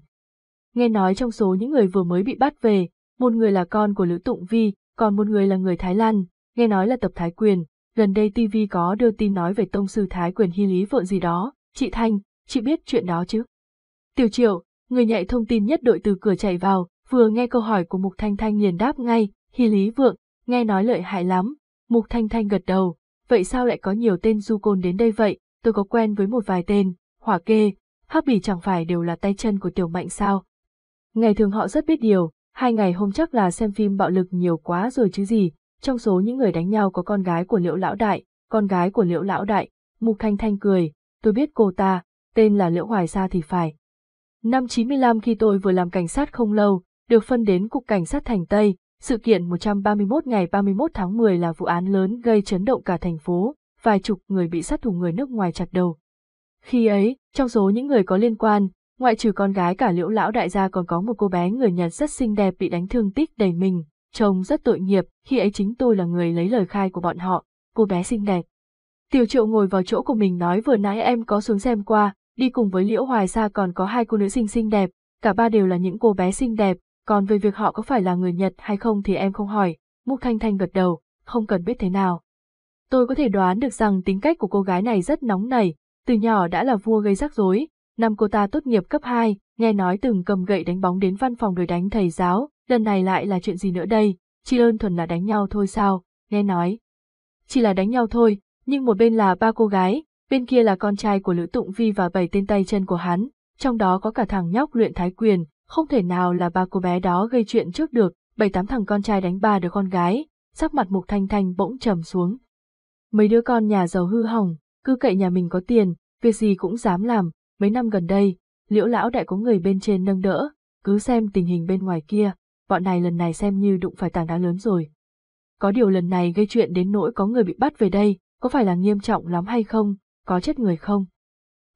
Nghe nói trong số những người vừa mới bị bắt về, một người là con của Lữ Tụng Vi, còn một người là người Thái Lan, nghe nói là tập Thái Quyền, gần đây TV có đưa tin nói về tông sư Thái quyền hy lý vợ gì đó, chị Thanh, chị biết chuyện đó chứ? Tiểu Triệu, người nhạy thông tin nhất đội từ cửa chạy vào, vừa nghe câu hỏi của Mục Thanh Thanh liền đáp ngay, hy lý vượng, nghe nói lợi hại lắm, Mục Thanh Thanh gật đầu, vậy sao lại có nhiều tên du côn đến đây vậy, tôi có quen với một vài tên, hỏa kê, hắc bỉ chẳng phải đều là tay chân của tiểu mạnh sao. Ngày thường họ rất biết điều, hai ngày hôm chắc là xem phim bạo lực nhiều quá rồi chứ gì, trong số những người đánh nhau có con gái của Liễu Lão Đại, con gái của Liễu Lão Đại, Mục Thanh Thanh cười, tôi biết cô ta, tên là Liễu Hoài Sa thì phải. Năm chín mươi lăm khi tôi vừa làm cảnh sát không lâu, được phân đến Cục Cảnh sát Thành Tây, sự kiện một trăm ba mươi 131 ngày ba mươi 31 tháng mười là vụ án lớn gây chấn động cả thành phố, vài chục người bị sát thủ người nước ngoài chặt đầu. Khi ấy, trong số những người có liên quan, ngoại trừ con gái cả liễu lão đại gia còn có một cô bé người Nhật rất xinh đẹp bị đánh thương tích đầy mình, Trông rất tội nghiệp, khi ấy chính tôi là người lấy lời khai của bọn họ, cô bé xinh đẹp. Tiểu triệu ngồi vào chỗ của mình nói vừa nãy em có xuống xem qua, đi cùng với Liễu Hoài Sa còn có hai cô nữ sinh xinh đẹp, cả ba đều là những cô bé xinh đẹp, còn về việc họ có phải là người Nhật hay không thì em không hỏi, Mục Thanh Thanh gật đầu, không cần biết thế nào. Tôi có thể đoán được rằng tính cách của cô gái này rất nóng nảy, từ nhỏ đã là vua gây rắc rối, năm cô ta tốt nghiệp cấp 2, nghe nói từng cầm gậy đánh bóng đến văn phòng rồi đánh thầy giáo, lần này lại là chuyện gì nữa đây, chỉ đơn thuần là đánh nhau thôi sao, nghe nói. Chỉ là đánh nhau thôi, nhưng một bên là ba cô gái, bên kia là con trai của Lữ Tụng Vi và bảy tên tay chân của hắn, trong đó có cả thằng nhóc luyện thái quyền, không thể nào là ba cô bé đó gây chuyện trước được, bảy tám thằng con trai đánh ba đứa con gái, sắc mặt Mục Thanh Thanh bỗng trầm xuống. Mấy đứa con nhà giàu hư hỏng, cứ cậy nhà mình có tiền, việc gì cũng dám làm, mấy năm gần đây, liễu lão đại có người bên trên nâng đỡ, cứ xem tình hình bên ngoài kia, bọn này lần này xem như đụng phải tảng đá lớn rồi. Có điều lần này gây chuyện đến nỗi có người bị bắt về đây, có phải là nghiêm trọng lắm hay không, có chết người không?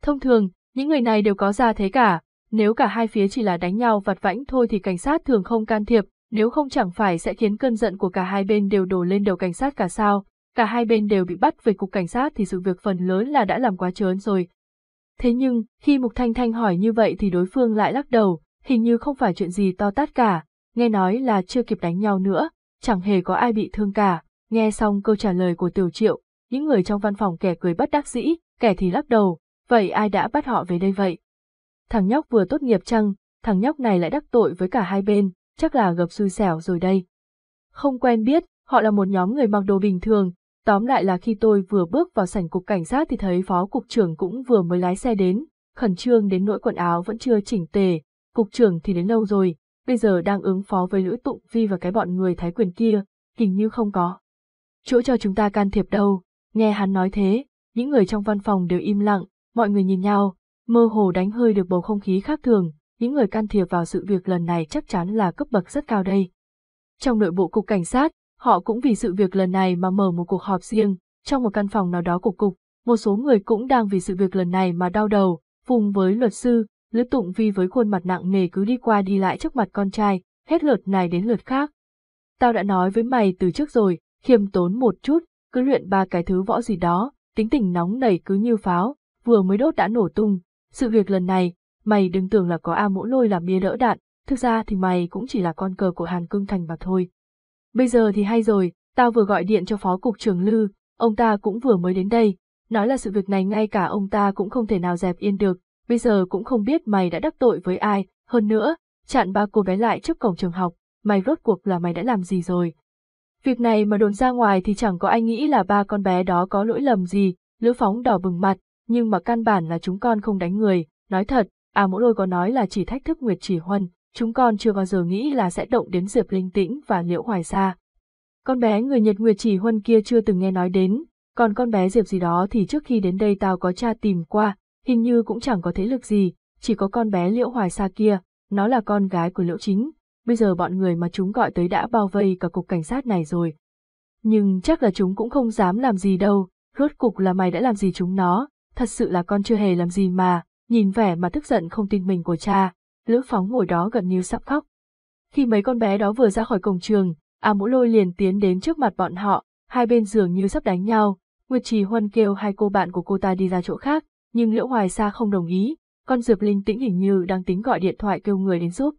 Thông thường, những người này đều có ra thế cả, nếu cả hai phía chỉ là đánh nhau vặt vãnh thôi thì cảnh sát thường không can thiệp, nếu không chẳng phải sẽ khiến cơn giận của cả hai bên đều đổ lên đầu cảnh sát cả sao, cả hai bên đều bị bắt về cục cảnh sát thì sự việc phần lớn là đã làm quá trớn rồi. Thế nhưng, khi Mục Thanh Thanh hỏi như vậy thì đối phương lại lắc đầu, hình như không phải chuyện gì to tát cả, nghe nói là chưa kịp đánh nhau nữa, chẳng hề có ai bị thương cả. Nghe xong câu trả lời của Tiểu Triệu, những người trong văn phòng kẻ cười bất đắc dĩ, kẻ thì lắc đầu, vậy ai đã bắt họ về đây vậy? Thằng nhóc vừa tốt nghiệp chăng, thằng nhóc này lại đắc tội với cả hai bên, chắc là gặp xui xẻo rồi đây. Không quen biết, họ là một nhóm người mặc đồ bình thường, tóm lại là khi tôi vừa bước vào sảnh cục cảnh sát thì thấy phó cục trưởng cũng vừa mới lái xe đến, khẩn trương đến nỗi quần áo vẫn chưa chỉnh tề, cục trưởng thì đến lâu rồi, bây giờ đang ứng phó với Lữ Tụng Phi và cái bọn người Thái Quyền kia, hình như không có. Chỗ cho chúng ta can thiệp đâu, nghe hắn nói thế, những người trong văn phòng đều im lặng, mọi người nhìn nhau, mơ hồ đánh hơi được bầu không khí khác thường, những người can thiệp vào sự việc lần này chắc chắn là cấp bậc rất cao đây. Trong nội bộ cục cảnh sát, họ cũng vì sự việc lần này mà mở một cuộc họp riêng, trong một căn phòng nào đó của cục, một số người cũng đang vì sự việc lần này mà đau đầu, cùng với luật sư, Lữ Tụng Vi với khuôn mặt nặng nề cứ đi qua đi lại trước mặt con trai, hết lượt này đến lượt khác. Tao đã nói với mày từ trước rồi, khiêm tốn một chút, cứ luyện ba cái thứ võ gì đó, tính tình nóng nảy cứ như pháo, vừa mới đốt đã nổ tung. Sự việc lần này, mày đừng tưởng là có A mũ lôi làm bia đỡ đạn, thực ra thì mày cũng chỉ là con cờ của Hàn Cương Thành mà thôi. Bây giờ thì hay rồi, tao vừa gọi điện cho phó cục trưởng Lư, ông ta cũng vừa mới đến đây, nói là sự việc này ngay cả ông ta cũng không thể nào dẹp yên được, bây giờ cũng không biết mày đã đắc tội với ai, hơn nữa, chặn ba cô bé lại trước cổng trường học, mày rốt cuộc là mày đã làm gì rồi. Việc này mà đồn ra ngoài thì chẳng có ai nghĩ là ba con bé đó có lỗi lầm gì, Lữ Phóng đỏ bừng mặt, nhưng mà căn bản là chúng con không đánh người, nói thật, à mỗi đôi có nói là chỉ thách thức Nguyệt Chỉ Huân, chúng con chưa bao giờ nghĩ là sẽ động đến Diệp Linh Tĩnh và Liễu Hoài Sa. Con bé người Nhật Nguyệt Chỉ Huân kia chưa từng nghe nói đến, còn con bé Diệp gì đó thì trước khi đến đây tao có cha tìm qua, hình như cũng chẳng có thế lực gì, chỉ có con bé Liễu Hoài Sa kia, nó là con gái của Liễu Chính, bây giờ bọn người mà chúng gọi tới đã bao vây cả cục cảnh sát này rồi. Nhưng chắc là chúng cũng không dám làm gì đâu, rốt cục là mày đã làm gì chúng nó, thật sự là con chưa hề làm gì mà, nhìn vẻ mà tức giận không tin mình của cha, Lữ Phóng ngồi đó gần như sắp khóc. Khi mấy con bé đó vừa ra khỏi cổng trường, A Mũ Lôi liền tiến đến trước mặt bọn họ, hai bên dường như sắp đánh nhau, Nguyệt Trì Huân kêu hai cô bạn của cô ta đi ra chỗ khác, nhưng Liễu Hoài Sa không đồng ý, con dược Linh tĩnh hình như đang tính gọi điện thoại kêu người đến giúp.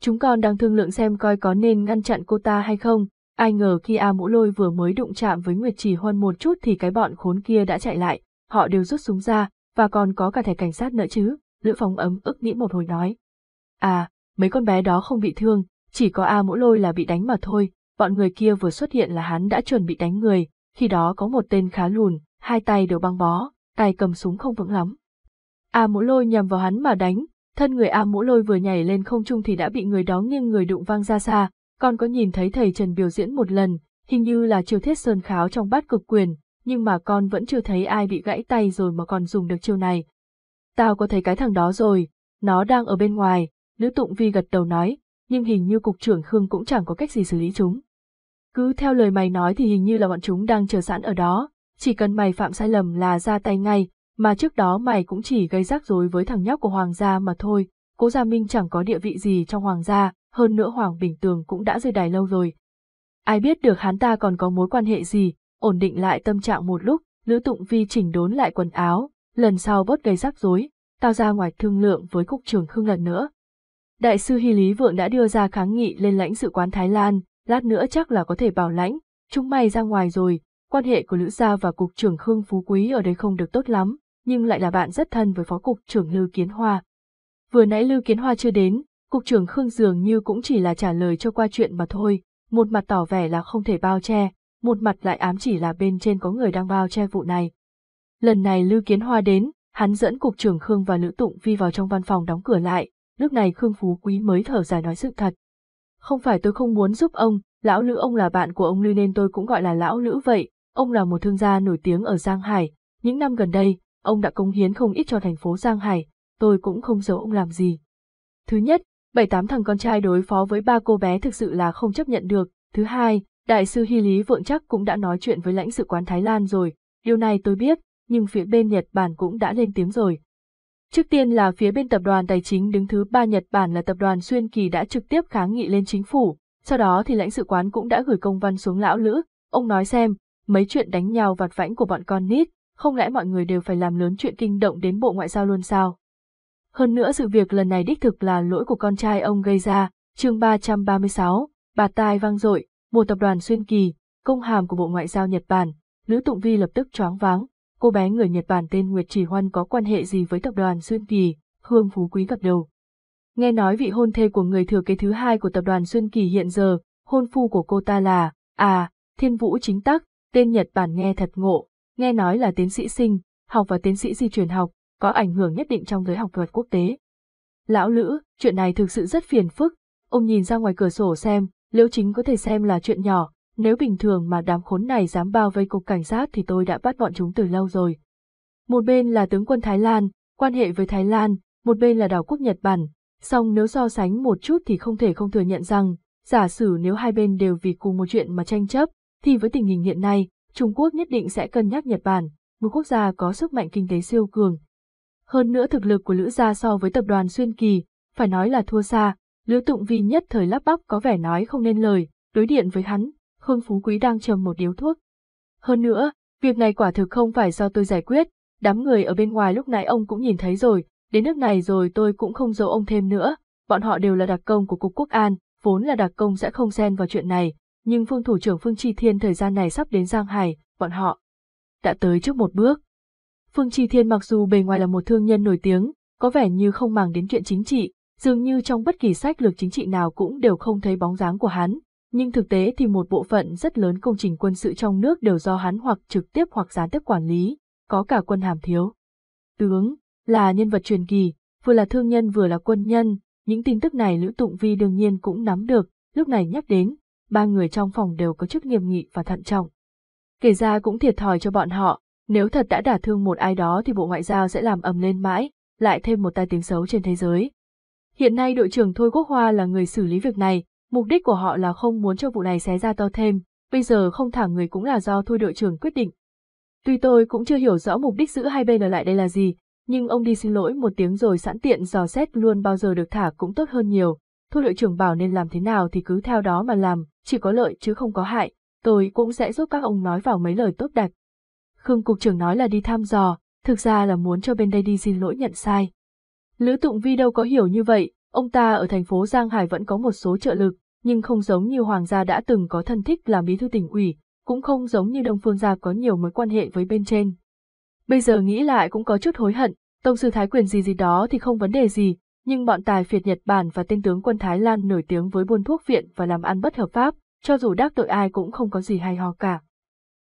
Chúng con đang thương lượng xem coi có nên ngăn chặn cô ta hay không, ai ngờ khi A Mũ Lôi vừa mới đụng chạm với Nguyệt Chỉ Huân một chút thì cái bọn khốn kia đã chạy lại, họ đều rút súng ra, và còn có cả thẻ cảnh sát nữa chứ, Lữ phóng ấm ức nghĩ một hồi nói. À, mấy con bé đó không bị thương, chỉ có A Mũ Lôi là bị đánh mà thôi, bọn người kia vừa xuất hiện là hắn đã chuẩn bị đánh người, khi đó có một tên khá lùn, hai tay đều băng bó, tay cầm súng không vững lắm. A mũ lôi nhằm vào hắn mà đánh, thân người A mũ lôi vừa nhảy lên không trung thì đã bị người đó nghiêng người đụng vang ra xa, còn có nhìn thấy thầy Trần biểu diễn một lần, hình như là chiêu thiết sơn kháo trong bát cực quyền, nhưng mà con vẫn chưa thấy ai bị gãy tay rồi mà còn dùng được chiêu này. Tao có thấy cái thằng đó rồi, nó đang ở bên ngoài, nữ tụng vi gật đầu nói, nhưng hình như cục trưởng Khương cũng chẳng có cách gì xử lý chúng. Cứ theo lời mày nói thì hình như là bọn chúng đang chờ sẵn ở đó, chỉ cần mày phạm sai lầm là ra tay ngay, mà trước đó mày cũng chỉ gây rắc rối với thằng nhóc của hoàng gia mà thôi, cố gia Minh chẳng có địa vị gì trong hoàng gia, hơn nữa Hoàng Bình Tường cũng đã rơi đài lâu rồi. Ai biết được hắn ta còn có mối quan hệ gì, ổn định lại tâm trạng một lúc, Lữ Tụng Vi chỉnh đốn lại quần áo, lần sau bớt gây rắc rối, tao ra ngoài thương lượng với cục trưởng Khương lần nữa. Đại sư Hy Lý Vượng đã đưa ra kháng nghị lên lãnh sự quán Thái Lan, lát nữa chắc là có thể bảo lãnh, chúng mày ra ngoài rồi, Quan hệ của Lữ Gia và Cục trưởng Khương Phú Quý ở đây không được tốt lắm, nhưng lại là bạn rất thân với Phó Cục trưởng Lưu Kiến Hoa. Vừa nãy Lưu Kiến Hoa chưa đến, Cục trưởng Khương dường như cũng chỉ là trả lời cho qua chuyện mà thôi, một mặt tỏ vẻ là không thể bao che, một mặt lại ám chỉ là bên trên có người đang bao che vụ này. Lần này Lưu Kiến Hoa đến, hắn dẫn Cục trưởng Khương và Lữ Tụng Vi vào trong văn phòng đóng cửa lại, lúc này Khương Phú Quý mới thở dài nói sự thật. Không phải tôi không muốn giúp ông, lão Lữ ông là bạn của ông Lưu nên tôi cũng gọi là lão Lữ vậy, Ông là một thương gia nổi tiếng ở Giang Hải, những năm gần đây, ông đã cống hiến không ít cho thành phố Giang Hải, tôi cũng không giấu ông làm gì. Thứ nhất, bảy tám thằng con trai đối phó với ba cô bé thực sự là không chấp nhận được. Thứ hai, đại sư Hy Lý Vượng chắc cũng đã nói chuyện với lãnh sự quán Thái Lan rồi, điều này tôi biết, nhưng phía bên Nhật Bản cũng đã lên tiếng rồi. Trước tiên là phía bên tập đoàn tài chính đứng thứ ba Nhật Bản là tập đoàn Xuyên Kỳ đã trực tiếp kháng nghị lên chính phủ, sau đó thì lãnh sự quán cũng đã gửi công văn xuống lão lữ, ông nói xem, Mấy chuyện đánh nhau vặt vãnh của bọn con nít, không lẽ mọi người đều phải làm lớn chuyện kinh động đến Bộ Ngoại giao luôn sao? Hơn nữa sự việc lần này đích thực là lỗi của con trai ông gây ra, chương 336, bà tai vang dội, một tập đoàn xuyên kỳ, công hàm của Bộ Ngoại giao Nhật Bản, Lữ Tụng Vi lập tức choáng váng, cô bé người Nhật Bản tên Nguyệt Chỉ Hoan có quan hệ gì với tập đoàn xuyên kỳ, Hương Phú Quý gật đầu. Nghe nói vị hôn thê của người thừa kế thứ hai của tập đoàn xuyên Kỳ hiện giờ, hôn phu của cô ta là, à, Thiên Vũ Chính Tắc, tên Nhật Bản nghe thật ngộ, nghe nói là tiến sĩ sinh, học và tiến sĩ di truyền học, có ảnh hưởng nhất định trong giới học thuật quốc tế. Lão Lữ, chuyện này thực sự rất phiền phức, ông nhìn ra ngoài cửa sổ xem, liễu chính có thể xem là chuyện nhỏ, nếu bình thường mà đám khốn này dám bao vây cục cảnh sát thì tôi đã bắt bọn chúng từ lâu rồi. Một bên là tướng quân Thái Lan, quan hệ với Thái Lan, một bên là đảo quốc Nhật Bản, song nếu so sánh một chút thì không thể không thừa nhận rằng, giả sử nếu hai bên đều vì cùng một chuyện mà tranh chấp, thì với tình hình hiện nay, Trung Quốc nhất định sẽ cân nhắc Nhật Bản, một quốc gia có sức mạnh kinh tế siêu cường. Hơn nữa thực lực của Lữ Gia so với tập đoàn Xuyên Kỳ, phải nói là thua xa, Lữ Tụng Vi nhất thời lắp bắp có vẻ nói không nên lời, đối điện với hắn, Khương Phú Quý đang trầm một điếu thuốc. Hơn nữa, việc này quả thực không phải do tôi giải quyết, đám người ở bên ngoài lúc nãy ông cũng nhìn thấy rồi, đến nước này rồi tôi cũng không giấu ông thêm nữa, bọn họ đều là đặc công của Cục Quốc An, vốn là đặc công sẽ không xen vào chuyện này, nhưng phương thủ trưởng Phương Chi Thiên thời gian này sắp đến Giang Hải, bọn họ đã tới trước một bước. Phương Chi Thiên mặc dù bề ngoài là một thương nhân nổi tiếng, có vẻ như không màng đến chuyện chính trị, dường như trong bất kỳ sách lược chính trị nào cũng đều không thấy bóng dáng của hắn, nhưng thực tế thì một bộ phận rất lớn công trình quân sự trong nước đều do hắn hoặc trực tiếp hoặc gián tiếp quản lý, có cả quân hàm thiếu. Tướng là nhân vật truyền kỳ, vừa là thương nhân vừa là quân nhân, những tin tức này Lữ Tụng Vi đương nhiên cũng nắm được, lúc này nhắc đến, ba người trong phòng đều có chức nghiêm nghị và thận trọng. Kể ra cũng thiệt thòi cho bọn họ, nếu thật đã đả thương một ai đó thì Bộ Ngoại giao sẽ làm ầm lên mãi, lại thêm một tai tiếng xấu trên thế giới. Hiện nay đội trưởng Thôi Quốc Hoa là người xử lý việc này, mục đích của họ là không muốn cho vụ này xé ra to thêm, bây giờ không thả người cũng là do Thôi đội trưởng quyết định. Tuy tôi cũng chưa hiểu rõ mục đích giữ hai bên ở lại đây là gì, nhưng ông đi xin lỗi một tiếng rồi sẵn tiện dò xét luôn bao giờ được thả cũng tốt hơn nhiều, Thu đội trưởng bảo nên làm thế nào thì cứ theo đó mà làm, chỉ có lợi chứ không có hại, tôi cũng sẽ giúp các ông nói vào mấy lời tốt đẹp. Khương Cục trưởng nói là đi thăm dò, thực ra là muốn cho bên đây đi xin lỗi nhận sai. Lữ Tụng Vi đâu có hiểu như vậy, ông ta ở thành phố Giang Hải vẫn có một số trợ lực, nhưng không giống như Hoàng gia đã từng có thân thích làm bí thư tỉnh ủy, cũng không giống như Đông Phương gia có nhiều mối quan hệ với bên trên. Bây giờ nghĩ lại cũng có chút hối hận, Tông sư Thái Quyền gì gì đó thì không vấn đề gì, nhưng bọn tài phiệt Nhật Bản và tên tướng quân Thái Lan nổi tiếng với buôn thuốc viện và làm ăn bất hợp pháp, cho dù đắc tội ai cũng không có gì hay ho cả.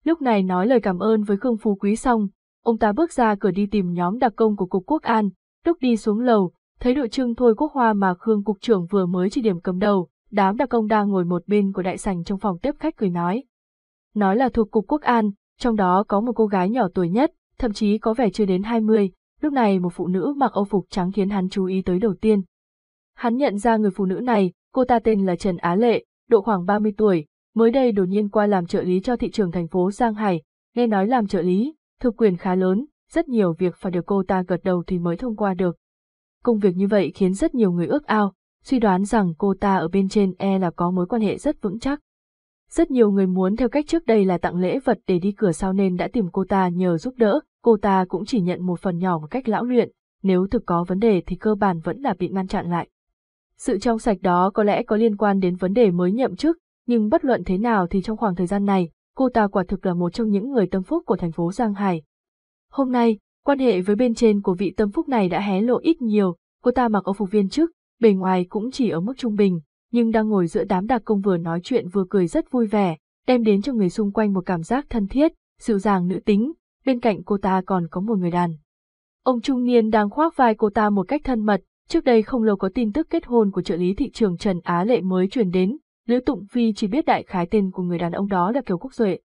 Lúc này nói lời cảm ơn với Khương Phú Quý xong, ông ta bước ra cửa đi tìm nhóm đặc công của Cục Quốc An, lúc đi xuống lầu, thấy đội trưng thôi quốc hoa mà Khương Cục trưởng vừa mới chỉ điểm cầm đầu, đám đặc công đang ngồi một bên của đại sảnh trong phòng tiếp khách cười nói. Nói là thuộc Cục Quốc An, trong đó có một cô gái nhỏ tuổi nhất, thậm chí có vẻ chưa đến 20, Lúc này một phụ nữ mặc âu phục trắng khiến hắn chú ý tới đầu tiên. Hắn nhận ra người phụ nữ này, cô ta tên là Trần Á Lệ, độ khoảng 30 tuổi, mới đây đột nhiên qua làm trợ lý cho thị trường thành phố Giang Hải, nghe nói làm trợ lý, thực quyền khá lớn, rất nhiều việc phải được cô ta gật đầu thì mới thông qua được. Công việc như vậy khiến rất nhiều người ước ao, suy đoán rằng cô ta ở bên trên e là có mối quan hệ rất vững chắc. Rất nhiều người muốn theo cách trước đây là tặng lễ vật để đi cửa sau nên đã tìm cô ta nhờ giúp đỡ, cô ta cũng chỉ nhận một phần nhỏ một cách lão luyện, nếu thực có vấn đề thì cơ bản vẫn là bị ngăn chặn lại. Sự trong sạch đó có lẽ có liên quan đến vấn đề mới nhậm chức, nhưng bất luận thế nào thì trong khoảng thời gian này, cô ta quả thực là một trong những người tâm phúc của thành phố Giang Hải. Hôm nay, quan hệ với bên trên của vị tâm phúc này đã hé lộ ít nhiều, cô ta mặc áo phục viên chức, bề ngoài cũng chỉ ở mức trung bình, nhưng đang ngồi giữa đám đặc công vừa nói chuyện vừa cười rất vui vẻ, đem đến cho người xung quanh một cảm giác thân thiết, dịu dàng nữ tính, bên cạnh cô ta còn có một người đàn. Ông trung niên đang khoác vai cô ta một cách thân mật, trước đây không lâu có tin tức kết hôn của trợ lý thị trường Trần Á Lệ mới truyền đến, Lữ Tụng Phi chỉ biết đại khái tên của người đàn ông đó là Kiều Quốc Duệ.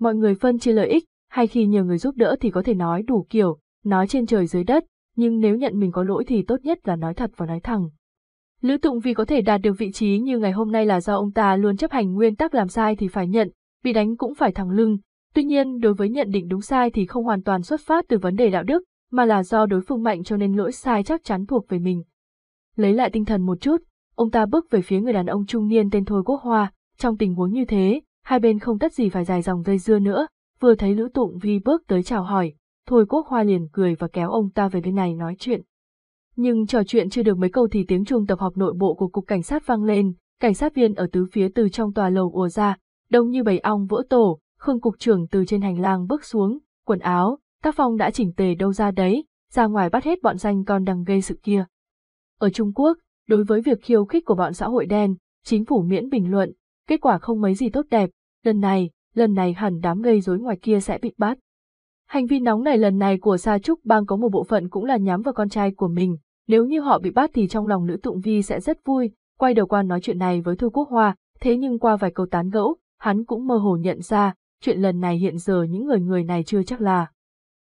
Mọi người phân chia lợi ích, hay khi nhờ người giúp đỡ thì có thể nói đủ kiểu, nói trên trời dưới đất, nhưng nếu nhận mình có lỗi thì tốt nhất là nói thật và nói thẳng. Lữ Tụng Phi có thể đạt được vị trí như ngày hôm nay là do ông ta luôn chấp hành nguyên tắc làm sai thì phải nhận, bị đánh cũng phải thẳng lưng, Tuy nhiên, đối với nhận định đúng sai thì không hoàn toàn xuất phát từ vấn đề đạo đức, mà là do đối phương mạnh cho nên lỗi sai chắc chắn thuộc về mình. Lấy lại tinh thần một chút, ông ta bước về phía người đàn ông trung niên tên Thôi Quốc Hoa, trong tình huống như thế, hai bên không tất gì phải dài dòng dây dưa nữa, vừa thấy Lữ Tụng Vi bước tới chào hỏi, Thôi Quốc Hoa liền cười và kéo ông ta về bên này nói chuyện. Nhưng trò chuyện chưa được mấy câu thì tiếng chuông tập họp nội bộ của cục cảnh sát vang lên, cảnh sát viên ở tứ phía từ trong tòa lầu ùa ra, đông như bầy ong vỡ tổ, Khương cục trưởng từ trên hành lang bước xuống, quần áo, tác phong đã chỉnh tề đâu ra đấy, ra ngoài bắt hết bọn danh con đang gây sự kia. Ở Trung Quốc, đối với việc khiêu khích của bọn xã hội đen, chính phủ miễn bình luận, kết quả không mấy gì tốt đẹp, lần này, lần này hẳn đám gây rối ngoài kia sẽ bị bắt. Hành vi nóng này lần này của Sa Trúc Bang có một bộ phận cũng là nhắm vào con trai của mình, nếu như họ bị bắt thì trong lòng nữ Tụng Vi sẽ rất vui, quay đầu qua nói chuyện này với Thư Quốc Hoa, thế nhưng qua vài câu tán gẫu, hắn cũng mơ hồ nhận ra, chuyện lần này hiện giờ những người người này chưa chắc là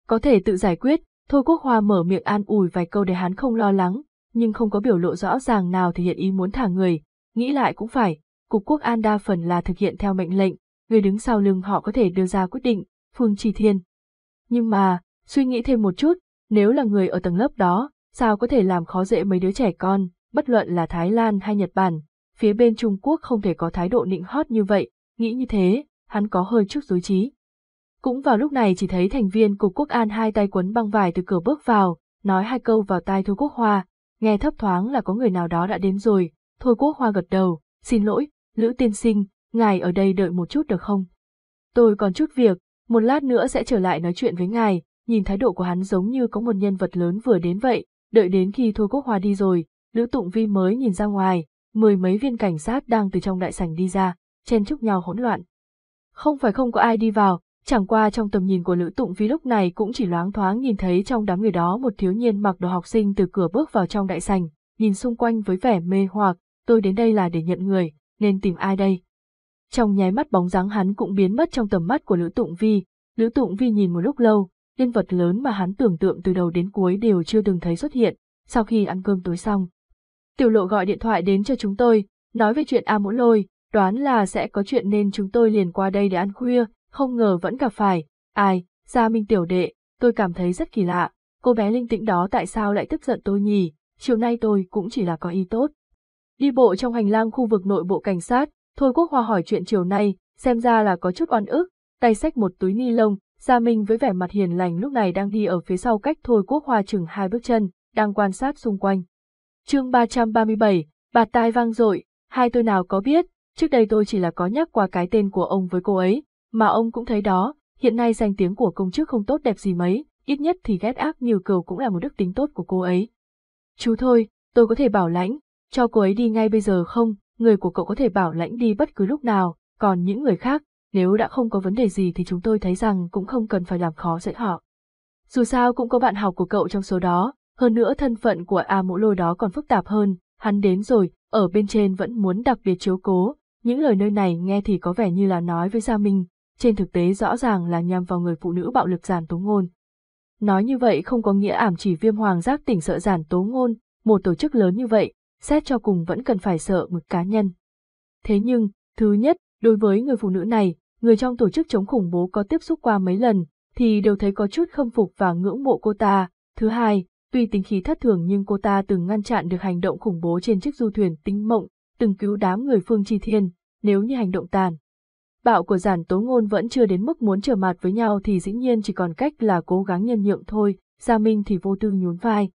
có thể tự giải quyết, Thôi Quốc Hoa mở miệng an ủi vài câu để hắn không lo lắng, nhưng không có biểu lộ rõ ràng nào thể hiện ý muốn thả người, nghĩ lại cũng phải, Cục Quốc An đa phần là thực hiện theo mệnh lệnh, người đứng sau lưng họ có thể đưa ra quyết định, Phương Trì Thiên. Nhưng mà, suy nghĩ thêm một chút, nếu là người ở tầng lớp đó, sao có thể làm khó dễ mấy đứa trẻ con, bất luận là Thái Lan hay Nhật Bản, phía bên Trung Quốc không thể có thái độ nịnh hót như vậy, nghĩ như thế, hắn có hơi chút dối trí. Cũng vào lúc này chỉ thấy thành viên cục quốc an hai tay quấn băng vải từ cửa bước vào, nói hai câu vào tai Thôi Quốc Hoa, nghe thấp thoáng là có người nào đó đã đến rồi, Thôi Quốc Hoa gật đầu, xin lỗi, Lữ Tiên Sinh, ngài ở đây đợi một chút được không? Tôi còn chút việc, một lát nữa sẽ trở lại nói chuyện với ngài, nhìn thái độ của hắn giống như có một nhân vật lớn vừa đến vậy, đợi đến khi Thôi Quốc Hoa đi rồi, Lữ Tụng Vi mới nhìn ra ngoài, mười mấy viên cảnh sát đang từ trong đại sảnh đi ra, chen chúc nhau hỗn loạn. Không phải không có ai đi vào, chẳng qua trong tầm nhìn của Lữ Tụng Vi lúc này cũng chỉ loáng thoáng nhìn thấy trong đám người đó một thiếu niên mặc đồ học sinh từ cửa bước vào trong đại sành, nhìn xung quanh với vẻ mê hoặc, tôi đến đây là để nhận người, nên tìm ai đây? Trong nháy mắt bóng dáng hắn cũng biến mất trong tầm mắt của Lữ Tụng Vi, Lữ Tụng Vi nhìn một lúc lâu, nhân vật lớn mà hắn tưởng tượng từ đầu đến cuối đều chưa từng thấy xuất hiện, sau khi ăn cơm tối xong. Tiểu lộ gọi điện thoại đến cho chúng tôi, nói về chuyện A Mũ Lôi, đoán là sẽ có chuyện nên chúng tôi liền qua đây để ăn khuya, không ngờ vẫn gặp phải, ai, Gia Minh tiểu đệ, tôi cảm thấy rất kỳ lạ, cô bé linh tĩnh đó tại sao lại tức giận tôi nhỉ, chiều nay tôi cũng chỉ là có ý tốt. Đi bộ trong hành lang khu vực nội bộ cảnh sát, Thôi Quốc Hoa hỏi chuyện chiều nay, xem ra là có chút oan ức, tay xách một túi ni lông, Gia Minh với vẻ mặt hiền lành lúc này đang đi ở phía sau cách Thôi Quốc Hoa chừng hai bước chân, đang quan sát xung quanh. Chương 337, bạt tai vang dội, hai tôi nào có biết, Trước đây tôi chỉ là có nhắc qua cái tên của ông với cô ấy, mà ông cũng thấy đó, hiện nay danh tiếng của công chức không tốt đẹp gì mấy, ít nhất thì ghét ác nhiều cừu cũng là một đức tính tốt của cô ấy. Chú thôi, tôi có thể bảo lãnh, cho cô ấy đi ngay bây giờ không, người của cậu có thể bảo lãnh đi bất cứ lúc nào, còn những người khác, nếu đã không có vấn đề gì thì chúng tôi thấy rằng cũng không cần phải làm khó dễ họ. Dù sao cũng có bạn học của cậu trong số đó, hơn nữa thân phận của A Mũ Lôi đó còn phức tạp hơn, hắn đến rồi, ở bên trên vẫn muốn đặc biệt chiếu cố, những lời nơi này nghe thì có vẻ như là nói với Gia Minh, trên thực tế rõ ràng là nhằm vào người phụ nữ bạo lực giản tố ngôn. Nói như vậy không có nghĩa ảm chỉ viêm hoàng giác tỉnh sợ giản tố ngôn, một tổ chức lớn như vậy, xét cho cùng vẫn cần phải sợ một cá nhân. Thế nhưng, thứ nhất, đối với người phụ nữ này, người trong tổ chức chống khủng bố có tiếp xúc qua mấy lần, thì đều thấy có chút khâm phục và ngưỡng mộ cô ta. Thứ hai, tuy tính khí thất thường nhưng cô ta từng ngăn chặn được hành động khủng bố trên chiếc du thuyền tinh mộng từng cứu đám người Phương Chi Thiên, nếu như hành động tàn. Bạo của giản tố ngôn vẫn chưa đến mức muốn trở mặt với nhau thì dĩ nhiên chỉ còn cách là cố gắng nhân nhượng thôi, Gia Minh thì vô tư nhún vai.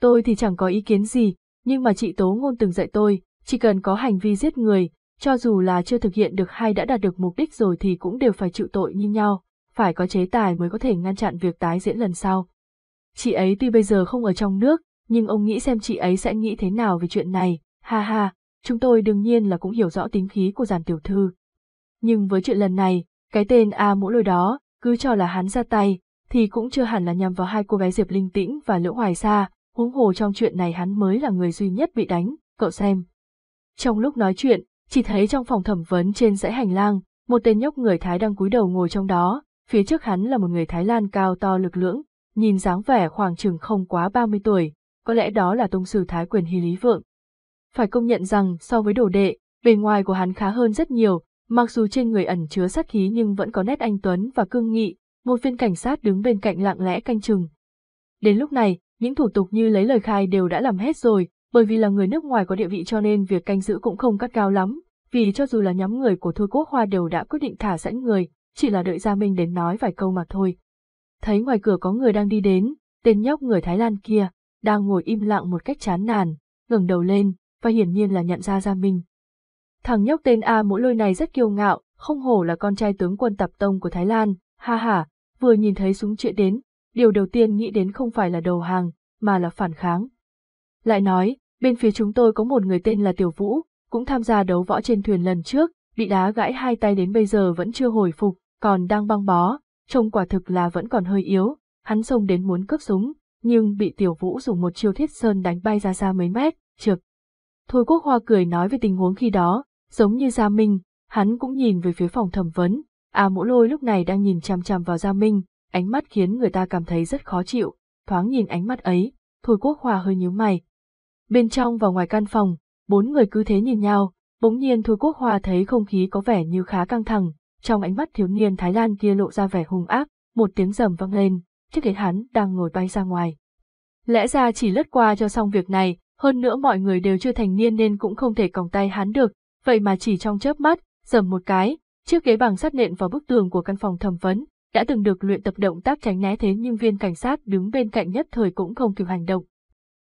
Tôi thì chẳng có ý kiến gì, nhưng mà chị tố ngôn từng dạy tôi, chỉ cần có hành vi giết người, cho dù là chưa thực hiện được hay đã đạt được mục đích rồi thì cũng đều phải chịu tội như nhau, phải có chế tài mới có thể ngăn chặn việc tái diễn lần sau. Chị ấy tuy bây giờ không ở trong nước, nhưng ông nghĩ xem chị ấy sẽ nghĩ thế nào về chuyện này, ha ha, Chúng tôi đương nhiên là cũng hiểu rõ tính khí của giàn tiểu thư. Nhưng với chuyện lần này, cái tên A mũ lôi đó, cứ cho là hắn ra tay, thì cũng chưa hẳn là nhằm vào hai cô bé Diệp Linh Tĩnh và lữ Hoài Sa, huống hồ trong chuyện này hắn mới là người duy nhất bị đánh, cậu xem. Trong lúc nói chuyện, chỉ thấy trong phòng thẩm vấn trên dãy hành lang, một tên nhóc người Thái đang cúi đầu ngồi trong đó, phía trước hắn là một người Thái Lan cao to lực lưỡng, nhìn dáng vẻ khoảng chừng không quá 30 tuổi, có lẽ đó là tông sư Thái quyền Hy Lý Vượng, phải công nhận rằng so với đồ đệ, bề ngoài của hắn khá hơn rất nhiều, mặc dù trên người ẩn chứa sát khí nhưng vẫn có nét anh tuấn và cương nghị, một viên cảnh sát đứng bên cạnh lặng lẽ canh chừng. Đến lúc này, những thủ tục như lấy lời khai đều đã làm hết rồi, bởi vì là người nước ngoài có địa vị cho nên việc canh giữ cũng không cắt cao lắm, vì cho dù là nhóm người của Thôi Quốc Hoa đều đã quyết định thả sẵn người, chỉ là đợi Gia Minh đến nói vài câu mà thôi. Thấy ngoài cửa có người đang đi đến, tên nhóc người Thái Lan kia, đang ngồi im lặng một cách chán nản, ngẩng đầu lên, và hiển nhiên là nhận ra Gia Minh. Thằng nhóc tên A Mỗ Lôi này rất kiêu ngạo, không hổ là con trai tướng quân tập tông của Thái Lan, ha ha, vừa nhìn thấy súng trịa đến, điều đầu tiên nghĩ đến không phải là đầu hàng, mà là phản kháng. Lại nói, bên phía chúng tôi có một người tên là Tiểu Vũ, cũng tham gia đấu võ trên thuyền lần trước, bị đá gãy hai tay đến bây giờ vẫn chưa hồi phục, còn đang băng bó, trông quả thực là vẫn còn hơi yếu, hắn xông đến muốn cướp súng, nhưng bị Tiểu Vũ dùng một chiêu thiết sơn đánh bay ra xa mấy mét, trượt. Thôi Quốc Hoa cười nói về tình huống khi đó, giống như Gia Minh, hắn cũng nhìn về phía phòng thẩm vấn, A à, mũ lôi lúc này đang nhìn chằm chằm vào Gia Minh, ánh mắt khiến người ta cảm thấy rất khó chịu, thoáng nhìn ánh mắt ấy, Thôi Quốc Hoa hơi nhíu mày. Bên trong và ngoài căn phòng, bốn người cứ thế nhìn nhau, bỗng nhiên Thôi Quốc Hoa thấy không khí có vẻ như khá căng thẳng, trong ánh mắt thiếu niên Thái Lan kia lộ ra vẻ hung ác, một tiếng rầm vang lên, chiếc ghế hắn đang ngồi bay ra ngoài. Lẽ ra chỉ lướt qua cho xong việc này, hơn nữa mọi người đều chưa thành niên nên cũng không thể còng tay hắn được, vậy mà chỉ trong chớp mắt, dầm một cái, chiếc ghế bằng sắt nện vào bức tường của căn phòng thẩm vấn, đã từng được luyện tập động tác tránh né thế nhưng viên cảnh sát đứng bên cạnh nhất thời cũng không kịp hành động.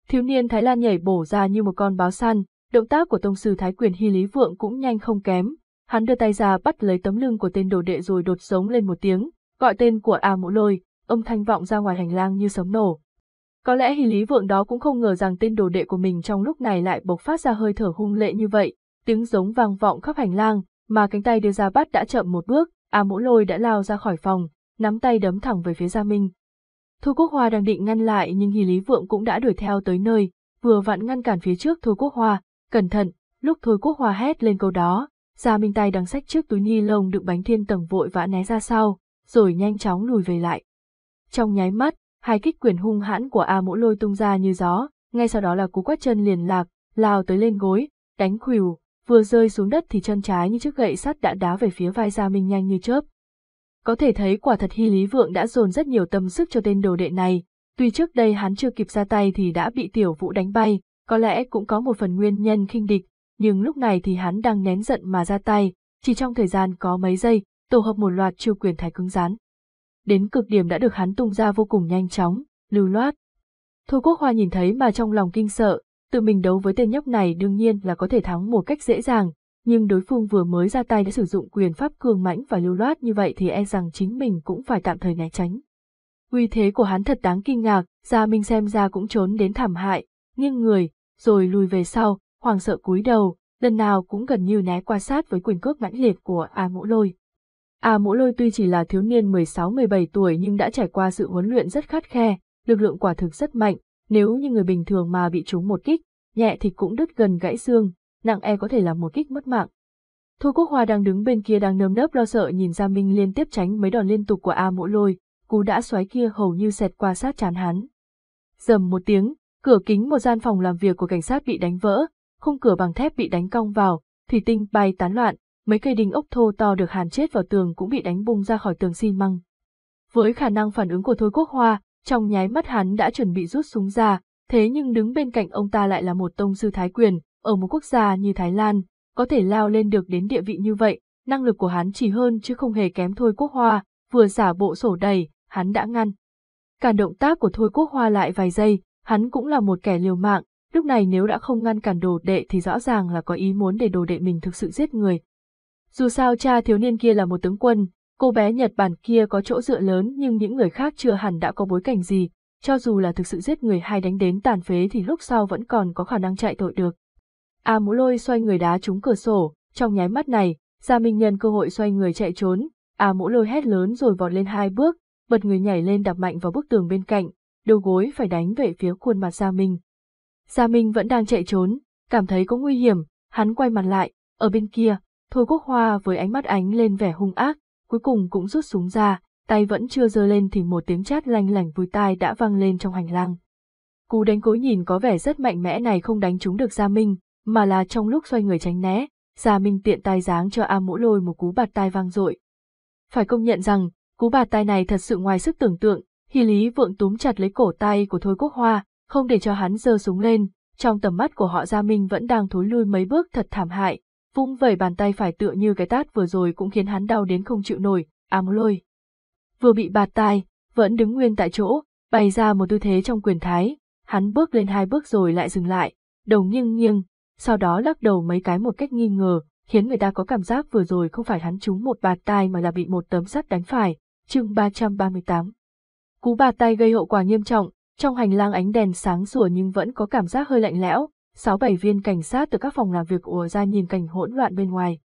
Thiếu niên Thái Lan nhảy bổ ra như một con báo săn, động tác của tông sư Thái quyền Hy Lý Vượng cũng nhanh không kém. Hắn đưa tay ra bắt lấy tấm lưng của tên đồ đệ rồi đột sống lên một tiếng, gọi tên của A Mũ Lôi, âm thanh vọng ra ngoài hành lang như sấm nổ. Có lẽ hỷ lý vượng đó cũng không ngờ rằng tên đồ đệ của mình trong lúc này lại bộc phát ra hơi thở hung lệ như vậy, tiếng giống vang vọng khắp hành lang, mà cánh tay đưa ra bắt đã chậm một bước, A à Mỗ Lôi đã lao ra khỏi phòng, nắm tay đấm thẳng về phía Gia Minh. thu Quốc Hoa đang định ngăn lại nhưng Hỷ Lý Vượng cũng đã đuổi theo tới nơi, vừa vặn ngăn cản phía trước thu Quốc Hoa, cẩn thận, lúc thu Quốc Hoa hét lên câu đó, Gia Minh tay đang xách trước túi ni lông đựng bánh thiên tầng vội vã né ra sau, rồi nhanh chóng lùi về lại. Trong nháy mắt, hai kích quyền hung hãn của A Mũ lôi tung ra như gió, ngay sau đó là cú quát chân liền lạc, lao tới lên gối, đánh khuỷu, vừa rơi xuống đất thì chân trái như chiếc gậy sắt đã đá về phía vai Gia Minh nhanh như chớp. Có thể thấy quả thật Hy Lý Vượng đã dồn rất nhiều tâm sức cho tên đồ đệ này, tuy trước đây hắn chưa kịp ra tay thì đã bị tiểu vũ đánh bay, có lẽ cũng có một phần nguyên nhân khinh địch, nhưng lúc này thì hắn đang nén giận mà ra tay, chỉ trong thời gian có mấy giây, tổ hợp một loạt chiêu quyền thái cứng rắn đến cực điểm đã được hắn tung ra vô cùng nhanh chóng, lưu loát. Thôi Quốc Hoa nhìn thấy mà trong lòng kinh sợ, tự mình đấu với tên nhóc này đương nhiên là có thể thắng một cách dễ dàng, nhưng đối phương vừa mới ra tay đã sử dụng quyền pháp cường mãnh và lưu loát như vậy thì e rằng chính mình cũng phải tạm thời né tránh. Quy thế của hắn thật đáng kinh ngạc, ra mình xem ra cũng trốn đến thảm hại, nghiêng người, rồi lùi về sau, hoàng sợ cúi đầu, lần nào cũng gần như né qua sát với quyền cước mãnh liệt của A Ngũ Lôi. A à, mũ lôi tuy chỉ là thiếu niên 16-17 tuổi nhưng đã trải qua sự huấn luyện rất khắt khe, lực lượng quả thực rất mạnh, nếu như người bình thường mà bị trúng một kích, nhẹ thì cũng đứt gần gãy xương, nặng e có thể là một kích mất mạng. Thôi Quốc Hoa đang đứng bên kia đang nơm nớp lo sợ nhìn Gia Minh liên tiếp tránh mấy đòn liên tục của A Mộ Lôi, cú đã xoáy kia hầu như xẹt qua sát chán hắn. Dầm một tiếng, cửa kính một gian phòng làm việc của cảnh sát bị đánh vỡ, khung cửa bằng thép bị đánh cong vào, thủy tinh bay tán loạn, mấy cây đinh ốc thô to được hàn chết vào tường cũng bị đánh bung ra khỏi tường xi măng. Với khả năng phản ứng của Thôi Quốc Hoa, trong nháy mắt hắn đã chuẩn bị rút súng ra, thế nhưng đứng bên cạnh ông ta lại là một tông sư thái quyền, ở một quốc gia như Thái Lan, có thể lao lên được đến địa vị như vậy, năng lực của hắn chỉ hơn chứ không hề kém Thôi Quốc Hoa, vừa giả bộ sổ đầy, hắn đã ngăn. Cản động tác của Thôi Quốc Hoa lại vài giây, hắn cũng là một kẻ liều mạng, lúc này nếu đã không ngăn cản đồ đệ thì rõ ràng là có ý muốn để đồ đệ mình thực sự giết người, dù sao cha thiếu niên kia là một tướng quân, cô bé Nhật Bản kia có chỗ dựa lớn nhưng những người khác chưa hẳn đã có bối cảnh gì, cho dù là thực sự giết người hay đánh đến tàn phế thì lúc sau vẫn còn có khả năng chạy tội được. A à, mũ lôi xoay người đá trúng cửa sổ, trong nháy mắt này, Gia Minh nhân cơ hội xoay người chạy trốn, A à, mũ lôi hét lớn rồi vọt lên hai bước, bật người nhảy lên đạp mạnh vào bức tường bên cạnh, đầu gối phải đánh về phía khuôn mặt Gia Minh. Gia Minh vẫn đang chạy trốn, cảm thấy có nguy hiểm, hắn quay mặt lại, ở bên kia, Thôi Quốc Hoa với ánh mắt ánh lên vẻ hung ác, cuối cùng cũng rút súng ra, tay vẫn chưa giơ lên thì một tiếng chát lanh lảnh vui tai đã vang lên trong hành lang. Cú đánh cối nhìn có vẻ rất mạnh mẽ này không đánh trúng được Gia Minh, mà là trong lúc xoay người tránh né, Gia Minh tiện tay giáng cho A Mũ Lôi một cú bạt tai vang dội. Phải công nhận rằng, cú bạt tai này thật sự ngoài sức tưởng tượng, Hy Lý Vượng túm chặt lấy cổ tay của Thôi Quốc Hoa, không để cho hắn giơ súng lên, trong tầm mắt của họ Gia Minh vẫn đang thối lui mấy bước thật thảm hại, vung vẩy bàn tay phải tựa như cái tát vừa rồi cũng khiến hắn đau đến không chịu nổi, ám lôi. Vừa bị bạt tai, vẫn đứng nguyên tại chỗ, bày ra một tư thế trong quyền thái, hắn bước lên hai bước rồi lại dừng lại, đầu nghiêng nghiêng, sau đó lắc đầu mấy cái một cách nghi ngờ, khiến người ta có cảm giác vừa rồi không phải hắn trúng một bạt tai mà là bị một tấm sắt đánh phải, chương 338. Cú bạt tai gây hậu quả nghiêm trọng, trong hành lang ánh đèn sáng sủa nhưng vẫn có cảm giác hơi lạnh lẽo, sáu bảy viên cảnh sát từ các phòng làm việc ùa ra nhìn cảnh hỗn loạn bên ngoài.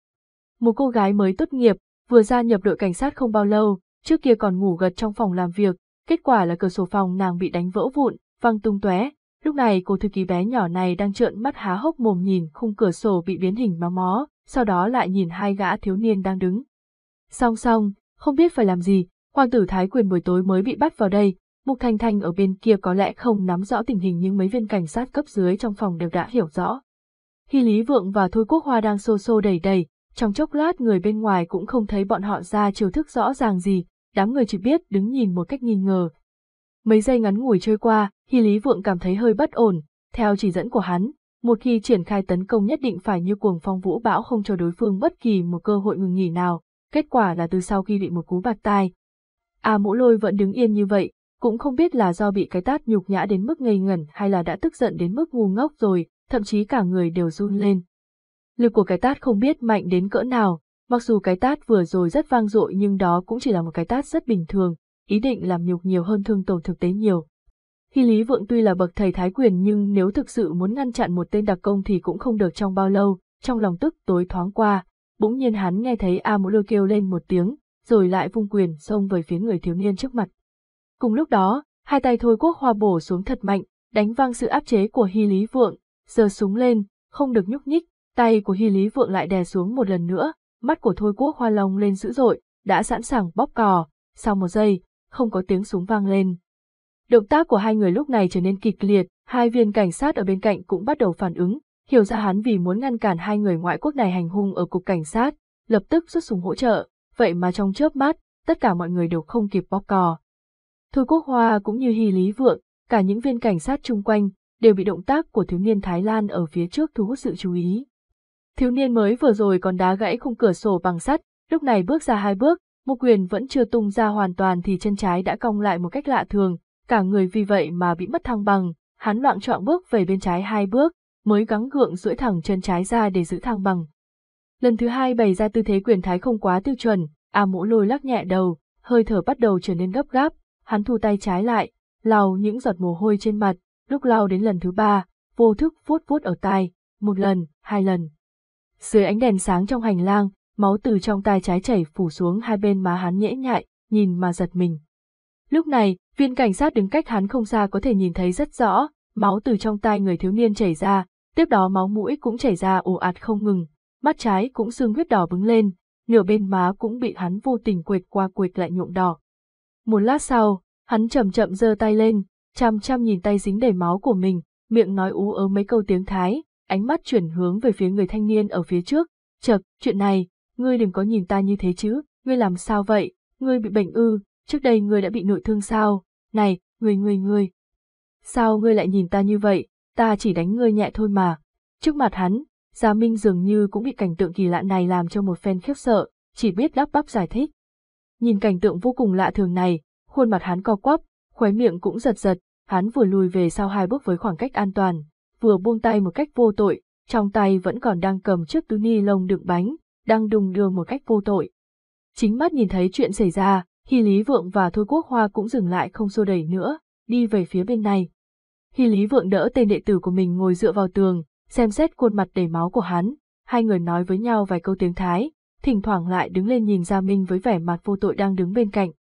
Một cô gái mới tốt nghiệp, vừa ra nhập đội cảnh sát không bao lâu, trước kia còn ngủ gật trong phòng làm việc, kết quả là cửa sổ phòng nàng bị đánh vỡ vụn, văng tung tóe. Lúc này cô thư ký bé nhỏ này đang trợn mắt há hốc mồm nhìn khung cửa sổ bị biến hình máu mó, sau đó lại nhìn hai gã thiếu niên đang đứng. Song song, không biết phải làm gì, hoàng tử Thái Quyền buổi tối mới bị bắt vào đây, Mục Thanh Thanh ở bên kia có lẽ không nắm rõ tình hình nhưng mấy viên cảnh sát cấp dưới trong phòng đều đã hiểu rõ. Khi Lý Vượng và Thôi Quốc Hoa đang xô xô đầy đầy, trong chốc lát người bên ngoài cũng không thấy bọn họ ra chiều thức rõ ràng gì, đám người chỉ biết đứng nhìn một cách nghi ngờ. Mấy giây ngắn ngủi trôi qua, khi Lý Vượng cảm thấy hơi bất ổn, theo chỉ dẫn của hắn, một khi triển khai tấn công nhất định phải như cuồng phong vũ bão không cho đối phương bất kỳ một cơ hội ngừng nghỉ nào, kết quả là từ sau khi bị một cú bạc tai. A à, mũ lôi vẫn đứng yên như vậy, cũng không biết là do bị cái tát nhục nhã đến mức ngây ngẩn hay là đã tức giận đến mức ngu ngốc rồi, thậm chí cả người đều run lên. Lực của cái tát không biết mạnh đến cỡ nào, mặc dù cái tát vừa rồi rất vang dội nhưng đó cũng chỉ là một cái tát rất bình thường, ý định làm nhục nhiều hơn thương tổn thực tế nhiều. Hy Lý Vượng tuy là bậc thầy thái quyền nhưng nếu thực sự muốn ngăn chặn một tên đặc công thì cũng không được trong bao lâu, trong lòng tức tối thoáng qua, bỗng nhiên hắn nghe thấy A Mũ Lôi kêu lên một tiếng, rồi lại vung quyền xông về phía người thiếu niên trước mặt. Cùng lúc đó, hai tay thôi quốc hoa bổ xuống thật mạnh, đánh văng sự áp chế của Hy Lý Vượng, giơ súng lên, không được nhúc nhích, tay của Hy Lý Vượng lại đè xuống một lần nữa, mắt của thôi quốc hoa long lên dữ dội, đã sẵn sàng bóp cò, sau một giây, không có tiếng súng vang lên. Động tác của hai người lúc này trở nên kịch liệt, hai viên cảnh sát ở bên cạnh cũng bắt đầu phản ứng, hiểu ra hắn vì muốn ngăn cản hai người ngoại quốc này hành hung ở cục cảnh sát, lập tức xuất súng hỗ trợ, vậy mà trong chớp mắt, tất cả mọi người đều không kịp bóp cò, Thôi Quốc Hoa cũng như Hy Lý Vượng, cả những viên cảnh sát chung quanh, đều bị động tác của thiếu niên Thái Lan ở phía trước thu hút sự chú ý. Thiếu niên mới vừa rồi còn đá gãy khung cửa sổ bằng sắt, lúc này bước ra hai bước, một quyền vẫn chưa tung ra hoàn toàn thì chân trái đã cong lại một cách lạ thường, cả người vì vậy mà bị mất thăng bằng, hắn loạn trọng bước về bên trái hai bước, mới gắng gượng duỗi thẳng chân trái ra để giữ thăng bằng. Lần thứ hai bày ra tư thế quyền thái không quá tiêu chuẩn, A mũ Mỗ lôi lắc nhẹ đầu, hơi thở bắt đầu trở nên gấp gáp, hắn thu tay trái lại, lau những giọt mồ hôi trên mặt, lúc lau đến lần thứ ba, vô thức vuốt vuốt ở tai, một lần, hai lần. Dưới ánh đèn sáng trong hành lang, máu từ trong tai trái chảy phủ xuống hai bên má hắn nhễ nhại, nhìn mà giật mình. Lúc này, viên cảnh sát đứng cách hắn không xa có thể nhìn thấy rất rõ, máu từ trong tai người thiếu niên chảy ra, tiếp đó máu mũi cũng chảy ra ồ ạt không ngừng, mắt trái cũng sưng huyết đỏ bứng lên, nửa bên má cũng bị hắn vô tình quệt qua quệt lại nhuộm đỏ. Một lát sau, hắn chậm chậm giơ tay lên, chăm chăm nhìn tay dính đầy máu của mình, miệng nói ú ớ mấy câu tiếng Thái, ánh mắt chuyển hướng về phía người thanh niên ở phía trước. Chật, chuyện này, ngươi đừng có nhìn ta như thế chứ, ngươi làm sao vậy, ngươi bị bệnh ư, trước đây ngươi đã bị nội thương sao, này, ngươi ngươi ngươi. Sao ngươi lại nhìn ta như vậy, ta chỉ đánh ngươi nhẹ thôi mà. Trước mặt hắn, Gia Minh dường như cũng bị cảnh tượng kỳ lạ này làm cho một phen khiếp sợ, chỉ biết lắp bắp giải thích. Nhìn cảnh tượng vô cùng lạ thường này, khuôn mặt hắn co quắp, khóe miệng cũng giật giật, hắn vừa lùi về sau hai bước với khoảng cách an toàn, vừa buông tay một cách vô tội, trong tay vẫn còn đang cầm chiếc túi ni lông đựng bánh, đang đùng đưa một cách vô tội. Chính mắt nhìn thấy chuyện xảy ra, Hy Lý Vượng và Thôi Quốc Hoa cũng dừng lại không xô đẩy nữa, đi về phía bên này. Hy Lý Vượng đỡ tên đệ tử của mình ngồi dựa vào tường, xem xét khuôn mặt đầy máu của hắn, hai người nói với nhau vài câu tiếng Thái, thỉnh thoảng lại đứng lên nhìn Gia Minh với vẻ mặt vô tội đang đứng bên cạnh.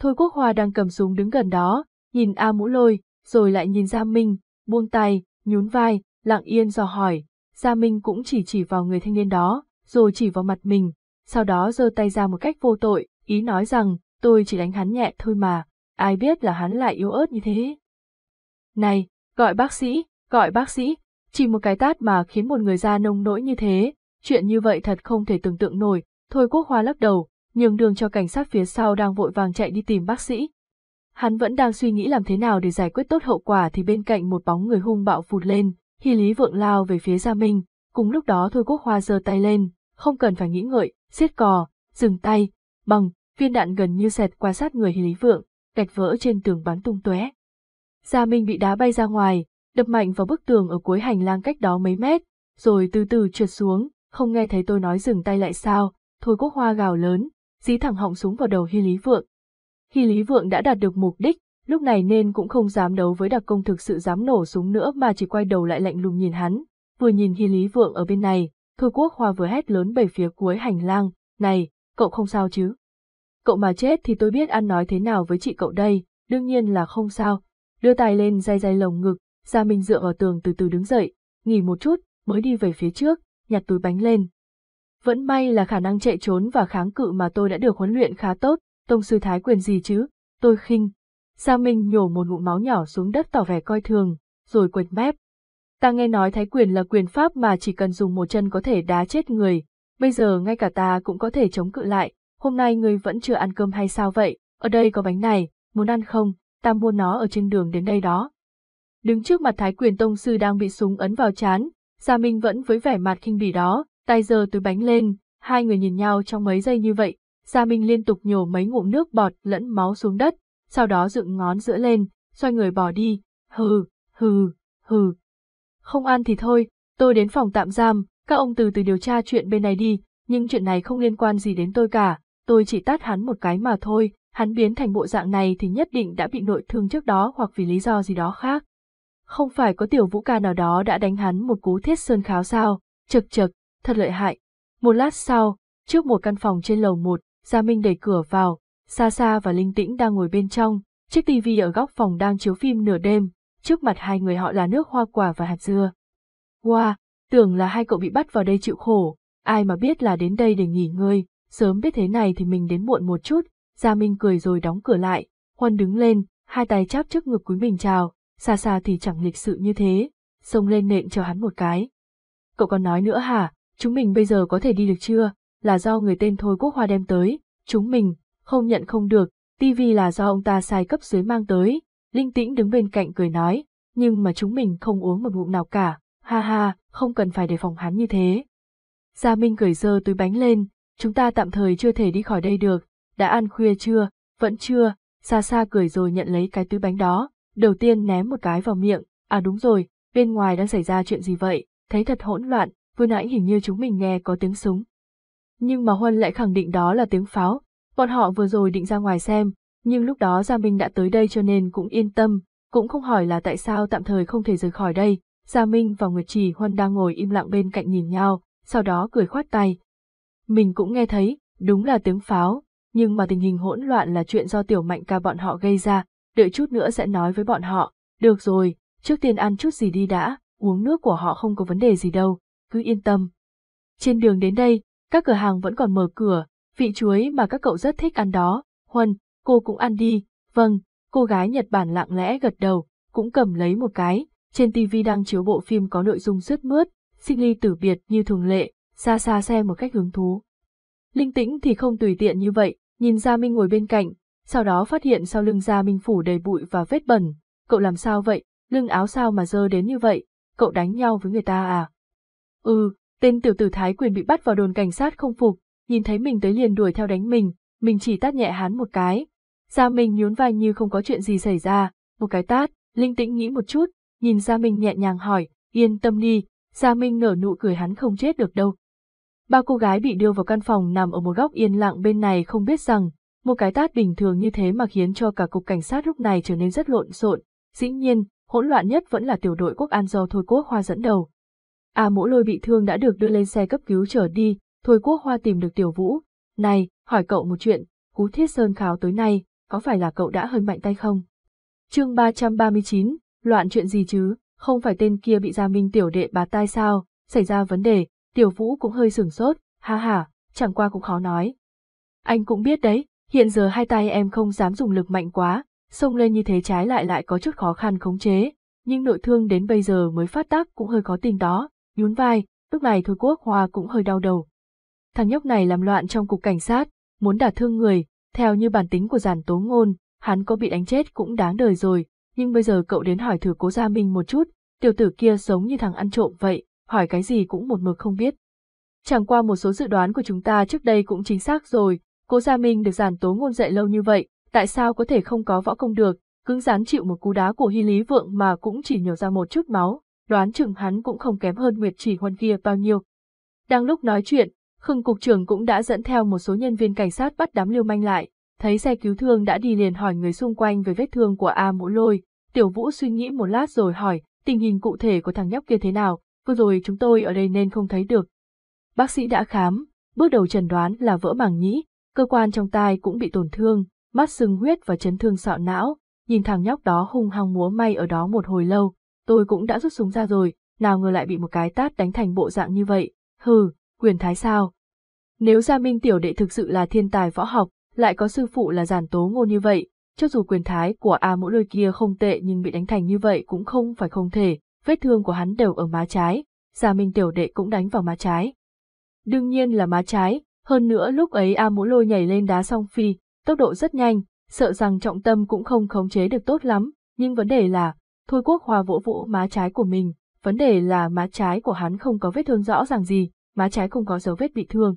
Thôi Quốc Hoa đang cầm súng đứng gần đó, nhìn A Mũ Lôi, rồi lại nhìn Gia Minh, buông tay, nhún vai, lặng yên dò hỏi. Gia Minh cũng chỉ chỉ vào người thanh niên đó, rồi chỉ vào mặt mình, sau đó giơ tay ra một cách vô tội, ý nói rằng, tôi chỉ đánh hắn nhẹ thôi mà, ai biết là hắn lại yếu ớt như thế. Này, gọi bác sĩ, gọi bác sĩ, chỉ một cái tát mà khiến một người da nông nỗi như thế, Chuyện như vậy thật không thể tưởng tượng nổi, thôi quốc hoa lắc đầu, nhường đường cho cảnh sát phía sau đang vội vàng chạy đi tìm bác sĩ. Hắn vẫn đang suy nghĩ làm thế nào để giải quyết tốt hậu quả thì bên cạnh một bóng người hung bạo phụt lên, hy lý vượng lao về phía Gia Minh, cùng lúc đó thôi quốc hoa giơ tay lên, không cần phải nghĩ ngợi, xiết cò, dừng tay, bằng, viên đạn gần như xẹt qua sát người hy lý vượng, gạch vỡ trên tường bắn tung tóe. Gia Minh bị đá bay ra ngoài, đập mạnh vào bức tường ở cuối hành lang cách đó mấy mét, rồi từ từ trượt xuống, không nghe thấy tôi nói dừng tay lại sao, thôi quốc hoa gào lớn, dí thẳng họng súng vào đầu Hy Lý Vượng. Hy Lý Vượng đã đạt được mục đích, lúc này nên cũng không dám đấu với đặc công thực sự dám nổ súng nữa mà chỉ quay đầu lại lạnh lùng nhìn hắn, vừa nhìn Hy Lý Vượng ở bên này, thôi quốc hoa vừa hét lớn về phía cuối hành lang, này, cậu không sao chứ? Cậu mà chết thì tôi biết ăn nói thế nào với chị cậu đây, đương nhiên là không sao, đưa tay lên day day lồng ngực, Gia Minh dựa vào tường từ từ đứng dậy, nghỉ một chút, mới đi về phía trước, nhặt túi bánh lên. Vẫn may là khả năng chạy trốn và kháng cự mà tôi đã được huấn luyện khá tốt, tông sư thái quyền gì chứ, tôi khinh. Gia Minh nhổ một ngụm máu nhỏ xuống đất tỏ vẻ coi thường, rồi quệt mép. Ta nghe nói thái quyền là quyền pháp mà chỉ cần dùng một chân có thể đá chết người, bây giờ ngay cả ta cũng có thể chống cự lại, hôm nay ngươi vẫn chưa ăn cơm hay sao vậy, ở đây có bánh này, muốn ăn không, ta mua nó ở trên đường đến đây đó. Đứng trước mặt thái quyền tông sư đang bị súng ấn vào chán, Gia Minh vẫn với vẻ mặt kinh bỉ đó, tay giờ túi bánh lên, hai người nhìn nhau trong mấy giây như vậy, Gia Minh liên tục nhổ mấy ngụm nước bọt lẫn máu xuống đất, sau đó dựng ngón giữa lên, xoay người bỏ đi, hừ, hừ, hừ. Không ăn thì thôi, tôi đến phòng tạm giam, các ông từ từ điều tra chuyện bên này đi, nhưng chuyện này không liên quan gì đến tôi cả, tôi chỉ tát hắn một cái mà thôi, hắn biến thành bộ dạng này thì nhất định đã bị nội thương trước đó hoặc vì lý do gì đó khác không phải có tiểu vũ ca nào đó đã đánh hắn một cú thiết sơn kháo sao, chực chực, thật lợi hại. Một lát sau, trước một căn phòng trên lầu một, Gia Minh đẩy cửa vào, xa xa và Linh Tĩnh đang ngồi bên trong, chiếc tivi ở góc phòng đang chiếu phim nửa đêm, trước mặt hai người họ là nước hoa quả và hạt dưa. Wow, tưởng là hai cậu bị bắt vào đây chịu khổ, ai mà biết là đến đây để nghỉ ngơi, sớm biết thế này thì mình đến muộn một chút, Gia Minh cười rồi đóng cửa lại, Huân đứng lên, hai tay chắp trước ngực cúi mình chào, xa xa thì chẳng lịch sự như thế, xông lên nện cho hắn một cái. Cậu còn nói nữa hả, chúng mình bây giờ có thể đi được chưa, là do người tên Thôi Quốc Hoa đem tới, chúng mình, không nhận không được, tivi là do ông ta sai cấp dưới mang tới, Linh Tĩnh đứng bên cạnh cười nói, nhưng mà chúng mình không uống một ngụm nào cả, ha ha, không cần phải đề phòng hắn như thế. Gia Minh cười dơ túi bánh lên, chúng ta tạm thời chưa thể đi khỏi đây được, đã ăn khuya chưa, vẫn chưa, xa xa cười rồi nhận lấy cái túi bánh đó, Đầu tiên ném một cái vào miệng, à đúng rồi, bên ngoài đang xảy ra chuyện gì vậy, thấy thật hỗn loạn, vừa nãy hình như chúng mình nghe có tiếng súng. Nhưng mà Huân lại khẳng định đó là tiếng pháo, bọn họ vừa rồi định ra ngoài xem, nhưng lúc đó Gia Minh đã tới đây cho nên cũng yên tâm, cũng không hỏi là tại sao tạm thời không thể rời khỏi đây. Gia Minh và Nguyệt Trì Huân đang ngồi im lặng bên cạnh nhìn nhau, sau đó cười khoát tay. Mình cũng nghe thấy, đúng là tiếng pháo, nhưng mà tình hình hỗn loạn là chuyện do tiểu mạnh ca bọn họ gây ra, đợi chút nữa sẽ nói với bọn họ, được rồi, trước tiên ăn chút gì đi đã, uống nước của họ không có vấn đề gì đâu, cứ yên tâm. Trên đường đến đây, các cửa hàng vẫn còn mở cửa, vị chuối mà các cậu rất thích ăn đó, Huân, cô cũng ăn đi, vâng, cô gái Nhật Bản lặng lẽ gật đầu, cũng cầm lấy một cái, trên TV đang chiếu bộ phim có nội dung sướt mướt, sinh ly tử biệt như thường lệ, xa xa xem một cách hứng thú. Linh tĩnh thì không tùy tiện như vậy, nhìn ra Minh ngồi bên cạnh, sau đó phát hiện sau lưng Gia Minh Phủ đầy bụi và vết bẩn. Cậu làm sao vậy, lưng áo sao mà dơ đến như vậy, cậu đánh nhau với người ta à? Ừ, tên tiểu tử Thái Quyền bị bắt vào đồn cảnh sát không phục, nhìn thấy mình tới liền đuổi theo đánh mình, mình chỉ tát nhẹ hắn một cái. Gia Minh nhún vai như không có chuyện gì xảy ra, một cái tát, linh tĩnh nghĩ một chút, nhìn Gia Minh nhẹ nhàng hỏi, yên tâm đi, Gia Minh nở nụ cười hắn không chết được đâu. Ba cô gái bị đưa vào căn phòng nằm ở một góc yên lặng bên này không biết rằng, một cái tát bình thường như thế mà khiến cho cả cục cảnh sát lúc này trở nên rất lộn xộn, dĩ nhiên, hỗn loạn nhất vẫn là tiểu đội quốc an do Thôi Quốc Hoa dẫn đầu. à, Mỗ Lôi bị thương đã được đưa lên xe cấp cứu trở đi, Thôi Quốc Hoa tìm được Tiểu Vũ, "Này, hỏi cậu một chuyện, Cú Thiết Sơn kháo tối nay, có phải là cậu đã hơi mạnh tay không?" Chương 339, loạn chuyện gì chứ, không phải tên kia bị Gia Minh tiểu đệ bá tai sao, xảy ra vấn đề, Tiểu Vũ cũng hơi sửng sốt, ha ha, chẳng qua cũng khó nói. Anh cũng biết đấy, Hiện giờ hai tay em không dám dùng lực mạnh quá, xông lên như thế trái lại lại có chút khó khăn khống chế, nhưng nội thương đến bây giờ mới phát tác cũng hơi có tin đó, nhún vai, lúc này thôi quốc hoa cũng hơi đau đầu. Thằng nhóc này làm loạn trong cục cảnh sát, muốn đả thương người, theo như bản tính của giản tố ngôn, hắn có bị đánh chết cũng đáng đời rồi, nhưng bây giờ cậu đến hỏi thử cố gia minh một chút, tiểu tử kia sống như thằng ăn trộm vậy, hỏi cái gì cũng một mực không biết. Chẳng qua một số dự đoán của chúng ta trước đây cũng chính xác rồi, Cố Gia Minh được giản tố ngôn dạy lâu như vậy, tại sao có thể không có võ công được, cứng rắn chịu một cú đá của Hy Lý Vượng mà cũng chỉ nhổ ra một chút máu, đoán chừng hắn cũng không kém hơn Nguyệt Chỉ Huân kia bao nhiêu. Đang lúc nói chuyện, Khương Cục trưởng cũng đã dẫn theo một số nhân viên cảnh sát bắt đám Lưu manh lại, thấy xe cứu thương đã đi liền hỏi người xung quanh về vết thương của A Mũ Lôi, Tiểu Vũ suy nghĩ một lát rồi hỏi, tình hình cụ thể của thằng nhóc kia thế nào, vừa rồi chúng tôi ở đây nên không thấy được. Bác sĩ đã khám, bước đầu trần đoán là vỡ màng nhĩ, cơ quan trong tai cũng bị tổn thương, mắt sưng huyết và chấn thương sọ não, nhìn thằng nhóc đó hung hăng múa may ở đó một hồi lâu, tôi cũng đã rút súng ra rồi, nào ngờ lại bị một cái tát đánh thành bộ dạng như vậy, hừ, quyền thái sao. Nếu Gia Minh tiểu đệ thực sự là thiên tài võ học, lại có sư phụ là giản tố ngôn như vậy, cho dù quyền thái của A à Mũ Lôi kia không tệ nhưng bị đánh thành như vậy cũng không phải không thể, vết thương của hắn đều ở má trái, Gia Minh tiểu đệ cũng đánh vào má trái. Đương nhiên là má trái, hơn nữa lúc ấy A Mũ Lôi nhảy lên đá song phi, tốc độ rất nhanh, sợ rằng trọng tâm cũng không khống chế được tốt lắm, nhưng vấn đề là, Thôi Quốc Hòa vỗ vỗ má trái của mình, vấn đề là má trái của hắn không có vết thương rõ ràng gì, má trái không có dấu vết bị thương.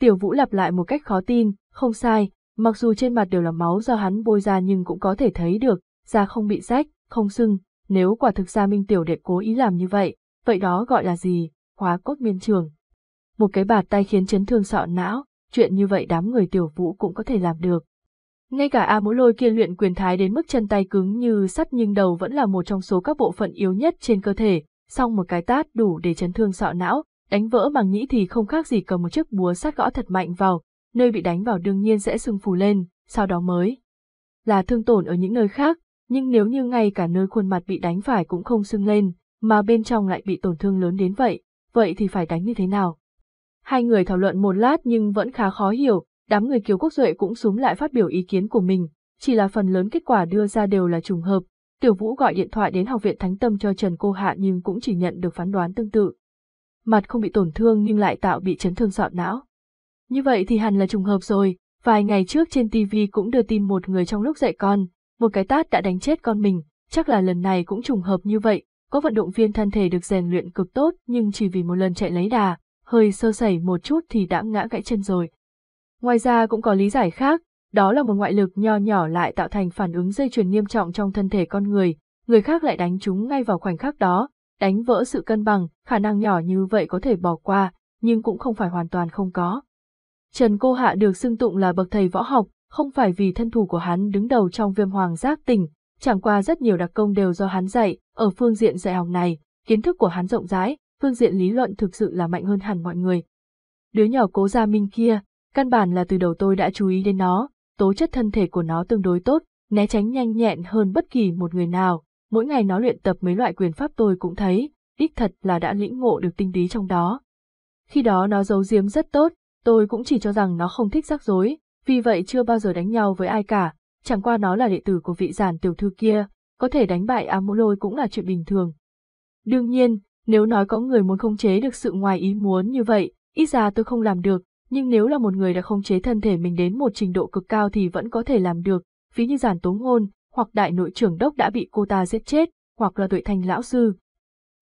Tiểu Vũ lặp lại một cách khó tin, không sai, mặc dù trên mặt đều là máu do hắn bôi ra nhưng cũng có thể thấy được, da không bị rách, không sưng, nếu quả thực ra Minh Tiểu Đệ cố ý làm như vậy, vậy đó gọi là gì, hóa cốt miên trường một cái bạt tay khiến chấn thương sọ não, chuyện như vậy đám người tiểu vũ cũng có thể làm được. Ngay cả A Mũ Lôi kia luyện quyền thái đến mức chân tay cứng như sắt nhưng đầu vẫn là một trong số các bộ phận yếu nhất trên cơ thể, song một cái tát đủ để chấn thương sọ não, đánh vỡ màng nhĩ thì không khác gì cầm một chiếc búa sắt gõ thật mạnh vào, nơi bị đánh vào đương nhiên sẽ sưng phù lên, sau đó mới là thương tổn ở những nơi khác, nhưng nếu như ngay cả nơi khuôn mặt bị đánh phải cũng không sưng lên, mà bên trong lại bị tổn thương lớn đến vậy, vậy thì phải đánh như thế nào? Hai người thảo luận một lát nhưng vẫn khá khó hiểu, đám người kiều quốc duệ cũng súng lại phát biểu ý kiến của mình, chỉ là phần lớn kết quả đưa ra đều là trùng hợp. Tiểu Vũ gọi điện thoại đến Học viện Thánh Tâm cho Trần Cô Hạ nhưng cũng chỉ nhận được phán đoán tương tự. Mặt không bị tổn thương nhưng lại tạo bị chấn thương sọ não. Như vậy thì hẳn là trùng hợp rồi, vài ngày trước trên TV cũng đưa tin một người trong lúc dạy con, một cái tát đã đánh chết con mình, chắc là lần này cũng trùng hợp như vậy, có vận động viên thân thể được rèn luyện cực tốt nhưng chỉ vì một lần chạy lấy đà, hơi sơ sẩy một chút thì đã ngã gãy chân rồi. Ngoài ra cũng có lý giải khác, đó là một ngoại lực nho nhỏ lại tạo thành phản ứng dây chuyền nghiêm trọng trong thân thể con người, người khác lại đánh chúng ngay vào khoảnh khắc đó, đánh vỡ sự cân bằng, khả năng nhỏ như vậy có thể bỏ qua, nhưng cũng không phải hoàn toàn không có. Trần Cô Hạ được xưng tụng là bậc thầy võ học, không phải vì thân thủ của hắn đứng đầu trong viêm hoàng giác tỉnh, chẳng qua rất nhiều đặc công đều do hắn dạy, ở phương diện dạy học này, kiến thức của hắn rộng rãi, phương diện lý luận thực sự là mạnh hơn hẳn mọi người. Đứa nhỏ cố gia minh kia, căn bản là từ đầu tôi đã chú ý đến nó, tố chất thân thể của nó tương đối tốt, né tránh nhanh nhẹn hơn bất kỳ một người nào, mỗi ngày nó luyện tập mấy loại quyền pháp tôi cũng thấy, đích thật là đã lĩnh ngộ được tinh tí trong đó. Khi đó nó giấu giếm rất tốt, tôi cũng chỉ cho rằng nó không thích rắc rối, vì vậy chưa bao giờ đánh nhau với ai cả, chẳng qua nó là đệ tử của vị giản tiểu thư kia, có thể đánh bại ám lôi cũng là chuyện bình thường. Đương nhiên, nếu nói có người muốn khống chế được sự ngoài ý muốn như vậy, ít ra tôi không làm được, nhưng nếu là một người đã khống chế thân thể mình đến một trình độ cực cao thì vẫn có thể làm được, ví như giản tố ngôn, hoặc đại nội trưởng đốc đã bị cô ta giết chết, hoặc là tuệ thành lão sư.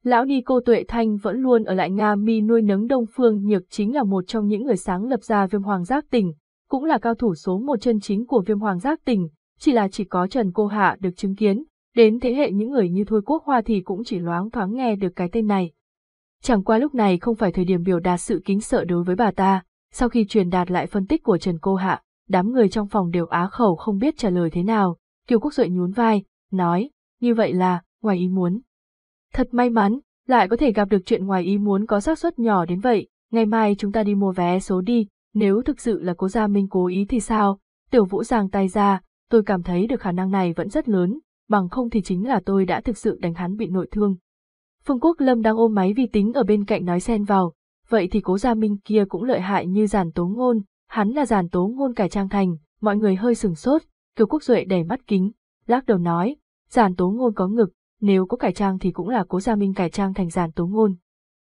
Lão đi Cô Tuệ Thanh vẫn luôn ở lại Nga Mi nuôi nấng Đông Phương Nhược chính là một trong những người sáng lập ra viêm hoàng giác tỉnh, cũng là cao thủ số một chân chính của viêm hoàng giác tỉnh, chỉ là chỉ có Trần Cô Hạ được chứng kiến, đến thế hệ những người như Thôi Quốc Hoa thì cũng chỉ loáng thoáng nghe được cái tên này. Chẳng qua lúc này không phải thời điểm biểu đạt sự kính sợ đối với bà ta, sau khi truyền đạt lại phân tích của Trần Cô Hạ, đám người trong phòng đều á khẩu không biết trả lời thế nào, Kiều Quốc Duệ nhún vai, nói, như vậy là, ngoài ý muốn. Thật may mắn, lại có thể gặp được chuyện ngoài ý muốn có xác suất nhỏ đến vậy, ngày mai chúng ta đi mua vé số đi, nếu thực sự là cố gia minh cố ý thì sao, tiểu vũ giang tay ra, tôi cảm thấy được khả năng này vẫn rất lớn, bằng không thì chính là tôi đã thực sự đánh hắn bị nội thương. Phương Quốc Lâm đang ôm máy vi tính ở bên cạnh nói xen vào, vậy thì cố gia minh kia cũng lợi hại như Giản tố ngôn, hắn là Giản tố ngôn cải trang thành, mọi người hơi sừng sốt, cửu quốc duệ đẩy mắt kính, lắc đầu nói, Giản tố ngôn có ngực, nếu có cải trang thì cũng là cố gia minh cải trang thành Giản tố ngôn.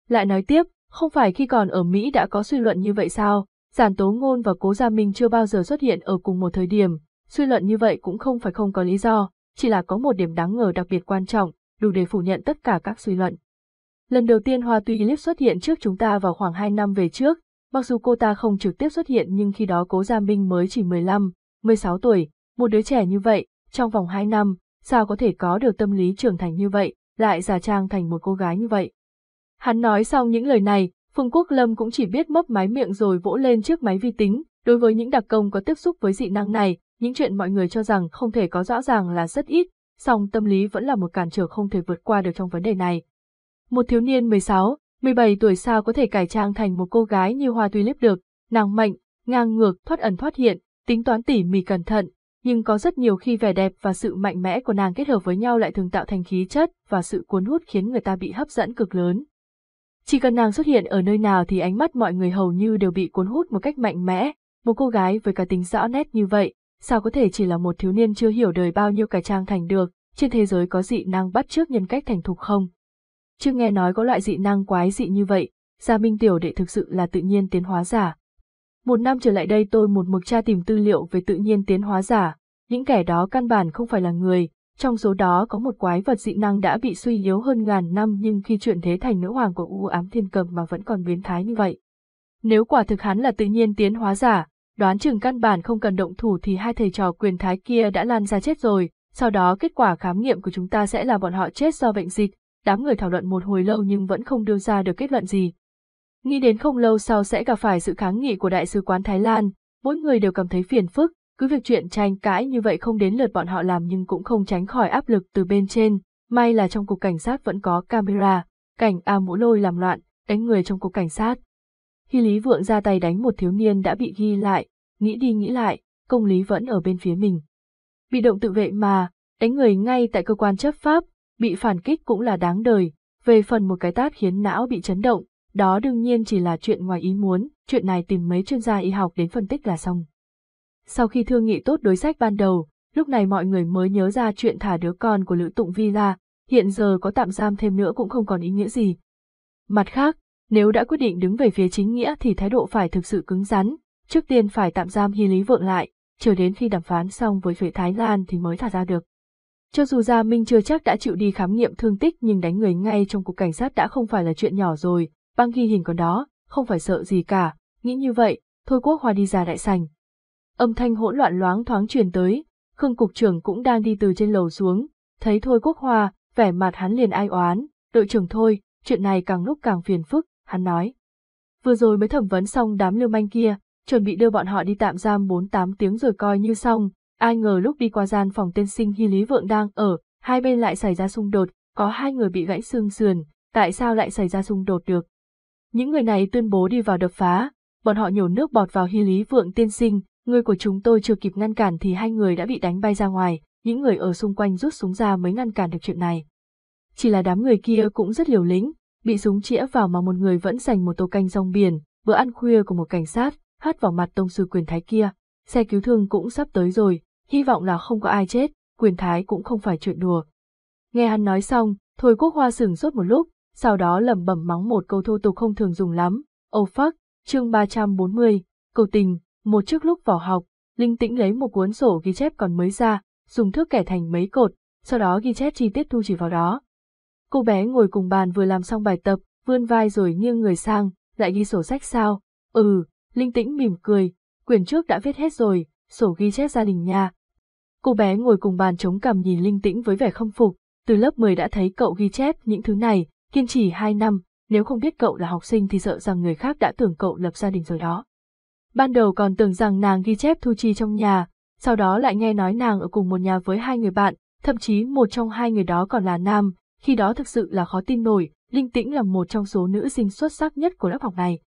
Lại nói tiếp, không phải khi còn ở Mỹ đã có suy luận như vậy sao, Giản tố ngôn và cố gia minh chưa bao giờ xuất hiện ở cùng một thời điểm, suy luận như vậy cũng không phải không có lý do, chỉ là có một điểm đáng ngờ đặc biệt quan trọng, đủ để phủ nhận tất cả các suy luận. Lần đầu tiên Hoa Tuy Elip xuất hiện trước chúng ta vào khoảng 2 năm về trước, mặc dù cô ta không trực tiếp xuất hiện nhưng khi đó Cố Gia Minh mới chỉ 15, 16 tuổi, một đứa trẻ như vậy, trong vòng 2 năm, sao có thể có được tâm lý trưởng thành như vậy, lại giả trang thành một cô gái như vậy. Hắn nói xong những lời này, Phương Quốc Lâm cũng chỉ biết mấp máy miệng rồi vỗ lên trước máy vi tính, đối với những đặc công có tiếp xúc với dị năng này, những chuyện mọi người cho rằng không thể có rõ ràng là rất ít, song tâm lý vẫn là một cản trở không thể vượt qua được trong vấn đề này. Một thiếu niên 16, 17 tuổi sao có thể cải trang thành một cô gái như hoa tulip được, nàng mạnh, ngang ngược, thoát ẩn thoát hiện, tính toán tỉ mỉ cẩn thận, nhưng có rất nhiều khi vẻ đẹp và sự mạnh mẽ của nàng kết hợp với nhau lại thường tạo thành khí chất và sự cuốn hút khiến người ta bị hấp dẫn cực lớn. Chỉ cần nàng xuất hiện ở nơi nào thì ánh mắt mọi người hầu như đều bị cuốn hút một cách mạnh mẽ, một cô gái với cả tính rõ nét như vậy, sao có thể chỉ là một thiếu niên chưa hiểu đời bao nhiêu cải trang thành được, trên thế giới có dị năng bắt trước nhân cách thành thục không? Chưa nghe nói có loại dị năng quái dị như vậy, Gia Minh Tiểu Đệ thực sự là tự nhiên tiến hóa giả. Một năm trở lại đây tôi một mực tra tìm tư liệu về tự nhiên tiến hóa giả, những kẻ đó căn bản không phải là người, trong số đó có một quái vật dị năng đã bị suy yếu hơn ngàn năm nhưng khi chuyển thế thành nữ hoàng của u ám thiên cầm mà vẫn còn biến thái như vậy. Nếu quả thực hắn là tự nhiên tiến hóa giả, đoán chừng căn bản không cần động thủ thì hai thầy trò quyền thái kia đã lan ra chết rồi, sau đó kết quả khám nghiệm của chúng ta sẽ là bọn họ chết do bệnh dịch, đám người thảo luận một hồi lâu nhưng vẫn không đưa ra được kết luận gì. Nghĩ đến không lâu sau sẽ gặp phải sự kháng nghị của Đại sứ quán Thái Lan, mỗi người đều cảm thấy phiền phức, cứ việc chuyện tranh cãi như vậy không đến lượt bọn họ làm nhưng cũng không tránh khỏi áp lực từ bên trên, may là trong cục cảnh sát vẫn có camera, cảnh A mũ lôi làm loạn, đánh người trong cục cảnh sát, khi Lý Vượng ra tay đánh một thiếu niên đã bị ghi lại, nghĩ đi nghĩ lại, công lý vẫn ở bên phía mình. Bị động tự vệ mà, đánh người ngay tại cơ quan chấp pháp, bị phản kích cũng là đáng đời, về phần một cái tát khiến não bị chấn động, đó đương nhiên chỉ là chuyện ngoài ý muốn, chuyện này tìm mấy chuyên gia y học đến phân tích là xong. Sau khi thương nghị tốt đối sách ban đầu, lúc này mọi người mới nhớ ra chuyện thả đứa con của Lữ Tụng Vi ra, hiện giờ có tạm giam thêm nữa cũng không còn ý nghĩa gì. Mặt khác, nếu đã quyết định đứng về phía chính nghĩa thì thái độ phải thực sự cứng rắn, trước tiên phải tạm giam Hy Lý Vượng lại, chờ đến khi đàm phán xong với phía Thái Lan thì mới thả ra được. Cho dù Gia Minh chưa chắc đã chịu đi khám nghiệm thương tích nhưng đánh người ngay trong cục cảnh sát đã không phải là chuyện nhỏ rồi, băng ghi hình còn đó, không phải sợ gì cả, nghĩ như vậy, thôi quốc hoa đi ra đại sành. Âm thanh hỗn loạn loáng thoáng truyền tới, Khương cục trưởng cũng đang đi từ trên lầu xuống, thấy thôi quốc hoa, vẻ mặt hắn liền ai oán, đội trưởng thôi, chuyện này càng lúc càng phiền phức, hắn nói. Vừa rồi mới thẩm vấn xong đám lưu manh kia, chuẩn bị đưa bọn họ đi tạm giam 48 tiếng rồi coi như xong, ai ngờ lúc đi qua gian phòng tên sinh Hy Lý Vượng đang ở, hai bên lại xảy ra xung đột, có hai người bị gãy xương sườn, tại sao lại xảy ra xung đột được? Những người này tuyên bố đi vào đập phá, bọn họ nhổ nước bọt vào Hy Lý Vượng tiên sinh, người của chúng tôi chưa kịp ngăn cản thì hai người đã bị đánh bay ra ngoài, những người ở xung quanh rút súng ra mới ngăn cản được chuyện này. Chỉ là đám người kia cũng rất liều lĩnh, bị súng chĩa vào mà một người vẫn dành một tô canh rong biển, bữa ăn khuya của một cảnh sát, hất vào mặt tông sư quyền thái kia. Xe cứu thương cũng sắp tới rồi, hy vọng là không có ai chết, quyền thái cũng không phải chuyện đùa. Nghe hắn nói xong, Thôi Quốc Hoa sửng sốt một lúc, sau đó lẩm bẩm mắng một câu thô tục không thường dùng lắm, oh fuck, chương 340, cầu tình, một trước lúc vào học, Linh Tĩnh lấy một cuốn sổ ghi chép còn mới ra, dùng thước kẻ thành mấy cột, sau đó ghi chép chi tiết thu chỉ vào đó. Cô bé ngồi cùng bàn vừa làm xong bài tập, vươn vai rồi nghiêng người sang, lại ghi sổ sách sao? Ừ, Linh Tĩnh mỉm cười, quyển trước đã viết hết rồi, sổ ghi chép gia đình nha. Cô bé ngồi cùng bàn chống cằm nhìn Linh Tĩnh với vẻ không phục, từ lớp 10 đã thấy cậu ghi chép những thứ này, kiên trì 2 năm, nếu không biết cậu là học sinh thì sợ rằng người khác đã tưởng cậu lập gia đình rồi đó. Ban đầu còn tưởng rằng nàng ghi chép thu chi trong nhà, sau đó lại nghe nói nàng ở cùng một nhà với hai người bạn, thậm chí một trong hai người đó còn là nam, khi đó thực sự là khó tin nổi, Linh Tĩnh là một trong số nữ sinh xuất sắc nhất của lớp học này.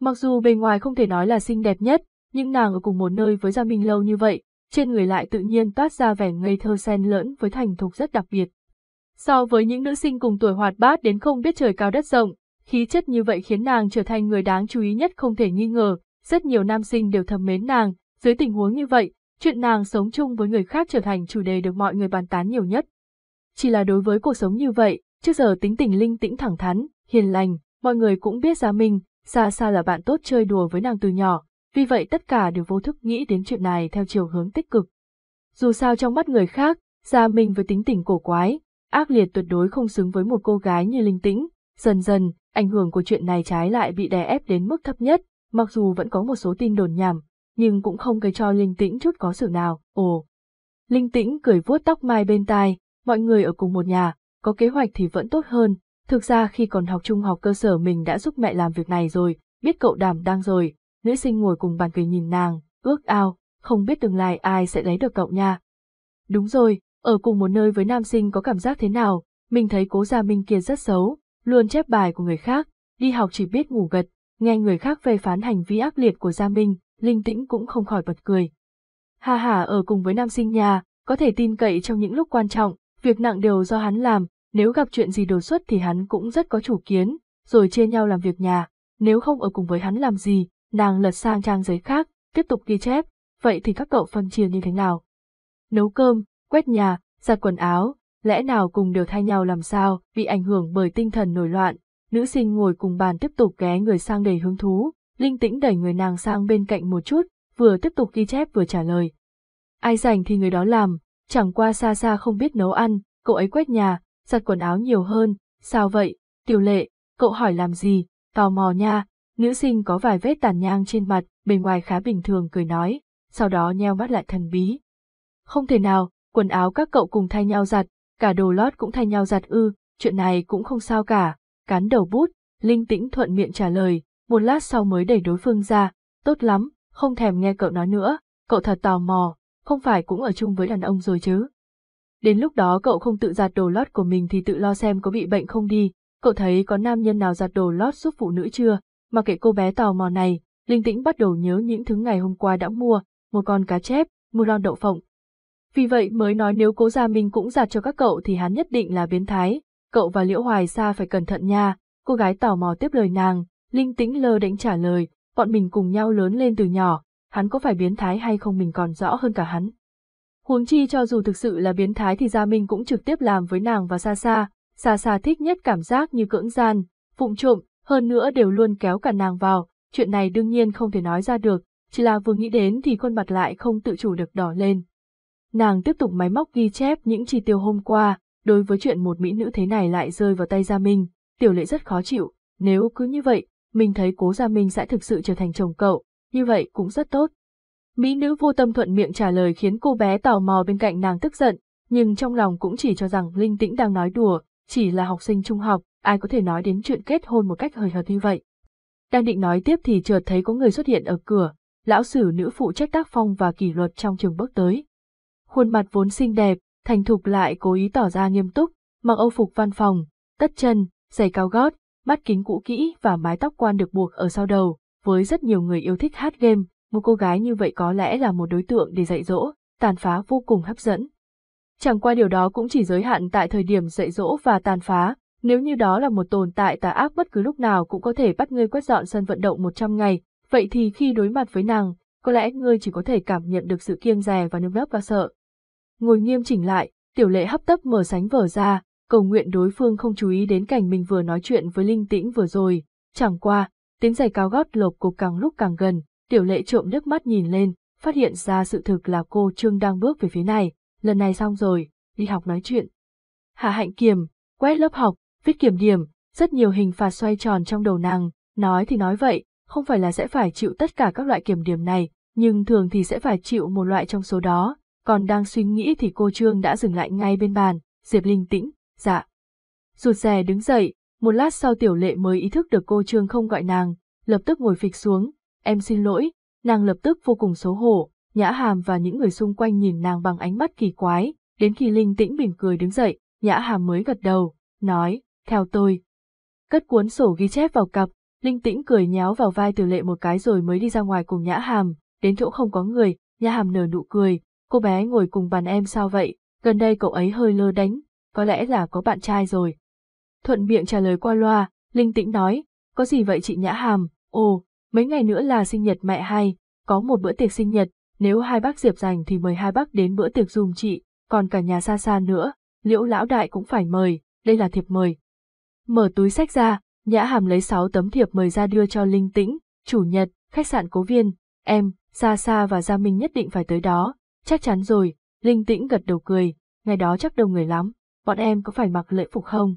Mặc dù bề ngoài không thể nói là xinh đẹp nhất, nhưng nàng ở cùng một nơi với Gia Minh lâu như vậy, trên người lại tự nhiên toát ra vẻ ngây thơ sen lẫn với thành thục rất đặc biệt. So với những nữ sinh cùng tuổi hoạt bát đến không biết trời cao đất rộng, khí chất như vậy khiến nàng trở thành người đáng chú ý nhất không thể nghi ngờ, rất nhiều nam sinh đều thầm mến nàng, dưới tình huống như vậy, chuyện nàng sống chung với người khác trở thành chủ đề được mọi người bàn tán nhiều nhất. Chỉ là đối với cuộc sống như vậy, trước giờ tính tình linh tĩnh thẳng thắn, hiền lành, mọi người cũng biết Gia mình, xa xa là bạn tốt chơi đùa với nàng từ nhỏ, vì vậy tất cả đều vô thức nghĩ đến chuyện này theo chiều hướng tích cực. Dù sao trong mắt người khác, Gia mình với tính tình cổ quái, ác liệt tuyệt đối không xứng với một cô gái như linh tĩnh, dần dần, ảnh hưởng của chuyện này trái lại bị đè ép đến mức thấp nhất, mặc dù vẫn có một số tin đồn nhảm, nhưng cũng không gây cho linh tĩnh chút có sự nào, ồ. Linh tĩnh cười vuốt tóc mai bên tai, mọi người ở cùng một nhà, có kế hoạch thì vẫn tốt hơn. Thực ra khi còn học trung học cơ sở mình đã giúp mẹ làm việc này rồi, biết cậu đảm đang rồi, nữ sinh ngồi cùng bàn cười nhìn nàng, ước ao, không biết tương lai ai sẽ lấy được cậu nha. Đúng rồi, ở cùng một nơi với nam sinh có cảm giác thế nào, mình thấy cố gia minh kia rất xấu, luôn chép bài của người khác, đi học chỉ biết ngủ gật, nghe người khác phê phán hành vi ác liệt của gia minh, linh tĩnh cũng không khỏi bật cười. Hà hà ở cùng với nam sinh nhà, có thể tin cậy trong những lúc quan trọng, Việc nặng đều do hắn làm, nếu gặp chuyện gì đột xuất thì hắn cũng rất có chủ kiến, rồi chia nhau làm việc nhà, nếu không ở cùng với hắn làm gì, nàng lật sang trang giấy khác, tiếp tục ghi chép, vậy thì các cậu phân chia như thế nào? Nấu cơm, quét nhà, giặt quần áo, lẽ nào cùng đều thay nhau làm sao, bị ảnh hưởng bởi tinh thần nổi loạn, nữ sinh ngồi cùng bàn tiếp tục ghé người sang đầy hứng thú, linh tĩnh đẩy người nàng sang bên cạnh một chút, vừa tiếp tục ghi chép vừa trả lời. Ai rảnh thì người đó làm, Chẳng qua xa xa không biết nấu ăn, cậu ấy quét nhà, giặt quần áo nhiều hơn, sao vậy, tiểu lệ, cậu hỏi làm gì, tò mò nha, nữ sinh có vài vết tàn nhang trên mặt, bề ngoài khá bình thường cười nói, sau đó nheo mắt lại thần bí. Không thể nào, quần áo các cậu cùng thay nhau giặt, cả đồ lót cũng thay nhau giặt ư, chuyện này cũng không sao cả, cán đầu bút, linh tĩnh thuận miệng trả lời, một lát sau mới đẩy đối phương ra, tốt lắm, không thèm nghe cậu nói nữa, cậu thật tò mò, không phải cũng ở chung với đàn ông rồi chứ. Đến lúc đó cậu không tự giặt đồ lót của mình thì tự lo xem có bị bệnh không đi, cậu thấy có nam nhân nào giặt đồ lót giúp phụ nữ chưa, mà kệ cô bé tò mò này, linh tĩnh bắt đầu nhớ những thứ ngày hôm qua đã mua, một con cá chép, một lon đậu phộng. Vì vậy mới nói nếu cố gia mình cũng giặt cho các cậu thì hắn nhất định là biến thái, cậu và Liễu Hoài Sa phải cẩn thận nha, cô gái tò mò tiếp lời nàng, linh tĩnh lơ đánh trả lời, bọn mình cùng nhau lớn lên từ nhỏ, hắn có phải biến thái hay không mình còn rõ hơn cả hắn. Huống chi cho dù thực sự là biến thái thì Gia Minh cũng trực tiếp làm với nàng và xa xa, xa xa thích nhất cảm giác như cưỡng gian, phụng trộm, hơn nữa đều luôn kéo cả nàng vào, chuyện này đương nhiên không thể nói ra được, chỉ là vừa nghĩ đến thì khuôn mặt lại không tự chủ được đỏ lên. Nàng tiếp tục máy móc ghi chép những chi tiêu hôm qua, đối với chuyện một mỹ nữ thế này lại rơi vào tay Gia Minh, tiểu lệ rất khó chịu, nếu cứ như vậy, mình thấy cố Gia Minh sẽ thực sự trở thành chồng cậu, như vậy cũng rất tốt. Mỹ nữ vô tâm thuận miệng trả lời khiến cô bé tò mò bên cạnh nàng tức giận, nhưng trong lòng cũng chỉ cho rằng Linh Tĩnh đang nói đùa, chỉ là học sinh trung học, ai có thể nói đến chuyện kết hôn một cách hời hợt như vậy. Đang định nói tiếp thì chợt thấy có người xuất hiện ở cửa, lão sử nữ phụ trách tác phong và kỷ luật trong trường bước tới. Khuôn mặt vốn xinh đẹp, thành thục lại cố ý tỏ ra nghiêm túc, mặc âu phục văn phòng, tất chân, giày cao gót, mắt kính cũ kỹ và mái tóc quan được buộc ở sau đầu, với rất nhiều người yêu thích hát game, một cô gái như vậy có lẽ là một đối tượng để dạy dỗ, tàn phá vô cùng hấp dẫn. Chẳng qua điều đó cũng chỉ giới hạn tại thời điểm dạy dỗ và tàn phá, nếu như đó là một tồn tại tà ác bất cứ lúc nào cũng có thể bắt ngươi quét dọn sân vận động 100 ngày, vậy thì khi đối mặt với nàng, có lẽ ngươi chỉ có thể cảm nhận được sự kiêng dè và nương nớp và sợ. Ngồi nghiêm chỉnh lại, tiểu lệ hấp tấp mở sánh vở ra, cầu nguyện đối phương không chú ý đến cảnh mình vừa nói chuyện với linh tĩnh vừa rồi, chẳng qua, tiếng giày cao gót lộp cục càng lúc càng gần, tiểu lệ trộm nước mắt nhìn lên, phát hiện ra sự thực là cô Trương đang bước về phía này, lần này xong rồi, đi học nói chuyện. Hạ hạnh kiềm, quét lớp học, viết kiểm điểm, rất nhiều hình phạt xoay tròn trong đầu nàng, nói thì nói vậy, không phải là sẽ phải chịu tất cả các loại kiểm điểm này, nhưng thường thì sẽ phải chịu một loại trong số đó, còn đang suy nghĩ thì cô Trương đã dừng lại ngay bên bàn, Diệp Linh tĩnh, dạ. Rụt rè đứng dậy, một lát sau tiểu lệ mới ý thức được cô Trương không gọi nàng, lập tức ngồi phịch xuống, em xin lỗi, nàng lập tức vô cùng xấu hổ, nhã hàm và những người xung quanh nhìn nàng bằng ánh mắt kỳ quái, đến khi linh tĩnh mỉm cười đứng dậy, nhã hàm mới gật đầu, nói, theo tôi. Cất cuốn sổ ghi chép vào cặp, linh tĩnh cười nhéo vào vai tiểu lệ một cái rồi mới đi ra ngoài cùng nhã hàm, đến chỗ không có người, nhã hàm nở nụ cười, cô bé ngồi cùng bàn em sao vậy, gần đây cậu ấy hơi lơ đánh, có lẽ là có bạn trai rồi thuận miệng trả lời qua loa, linh tĩnh nói, có gì vậy chị Nhã Hàm, ồ, mấy ngày nữa là sinh nhật mẹ hay, có một bữa tiệc sinh nhật, nếu hai bác Diệp rảnh thì mời hai bác đến bữa tiệc dùng chị, còn cả nhà xa xa nữa, liễu lão đại cũng phải mời, đây là thiệp mời. Mở túi sách ra, Nhã Hàm lấy 6 tấm thiệp mời ra đưa cho Linh Tĩnh, chủ nhật, khách sạn cố viên, em, xa xa và Gia Minh nhất định phải tới đó, chắc chắn rồi, Linh Tĩnh gật đầu cười, ngày đó chắc đông người lắm, bọn em có phải mặc lễ phục không?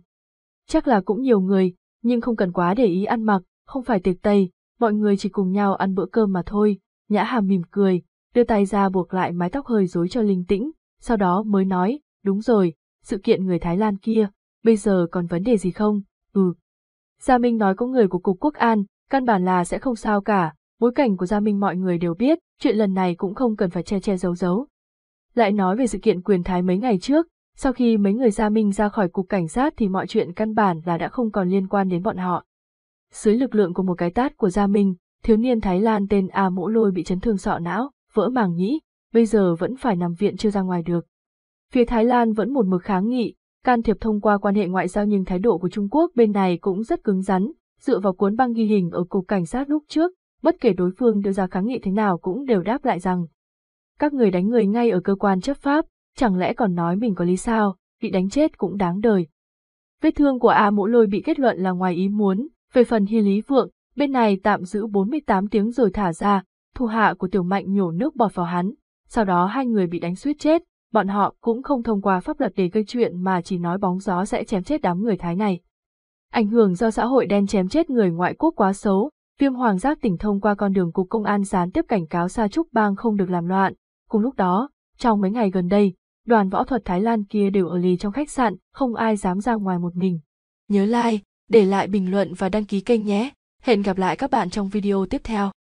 Chắc là cũng nhiều người, nhưng không cần quá để ý ăn mặc, không phải tiệc tây, mọi người chỉ cùng nhau ăn bữa cơm mà thôi. Nhã Hàm mỉm cười, đưa tay ra buộc lại mái tóc hơi rối cho Linh Tĩnh, sau đó mới nói, đúng rồi, sự kiện người Thái Lan kia, bây giờ còn vấn đề gì không? Ừ. Gia Minh nói có người của Cục Quốc An, căn bản là sẽ không sao cả, bối cảnh của Gia Minh mọi người đều biết, chuyện lần này cũng không cần phải che che giấu giấu. Lại nói về sự kiện quyền Thái mấy ngày trước, sau khi mấy người Gia Minh ra khỏi cục cảnh sát thì mọi chuyện căn bản là đã không còn liên quan đến bọn họ. Dưới lực lượng của một cái tát của Gia Minh, thiếu niên Thái Lan tên A Mỗ Lôi bị chấn thương sọ não, vỡ màng nhĩ, bây giờ vẫn phải nằm viện chưa ra ngoài được. Phía Thái Lan vẫn một mực kháng nghị, can thiệp thông qua quan hệ ngoại giao nhưng thái độ của Trung Quốc bên này cũng rất cứng rắn, dựa vào cuốn băng ghi hình ở cục cảnh sát lúc trước, bất kể đối phương đưa ra kháng nghị thế nào cũng đều đáp lại rằng các người đánh người ngay ở cơ quan chấp pháp, chẳng lẽ còn nói mình có lý sao, bị đánh chết cũng đáng đời. Vết thương của A Mũ Lôi bị kết luận là ngoài ý muốn, về phần Hy Lý Vượng, bên này tạm giữ 48 tiếng rồi thả ra, thủ hạ của Tiểu Mạnh nhổ nước bọt vào hắn, sau đó hai người bị đánh suýt chết, bọn họ cũng không thông qua pháp luật để gây chuyện mà chỉ nói bóng gió sẽ chém chết đám người Thái này. Ảnh hưởng do xã hội đen chém chết người ngoại quốc quá xấu, Viêm Hoàng Giác tỉnh thông qua con đường cục công an gián tiếp cảnh cáo xa Trúc Bang không được làm loạn. Cùng lúc đó, trong mấy ngày gần đây, đoàn võ thuật Thái Lan kia đều ở lì trong khách sạn, không ai dám ra ngoài một mình. Nhớ like, để lại bình luận và đăng ký kênh nhé. Hẹn gặp lại các bạn trong video tiếp theo.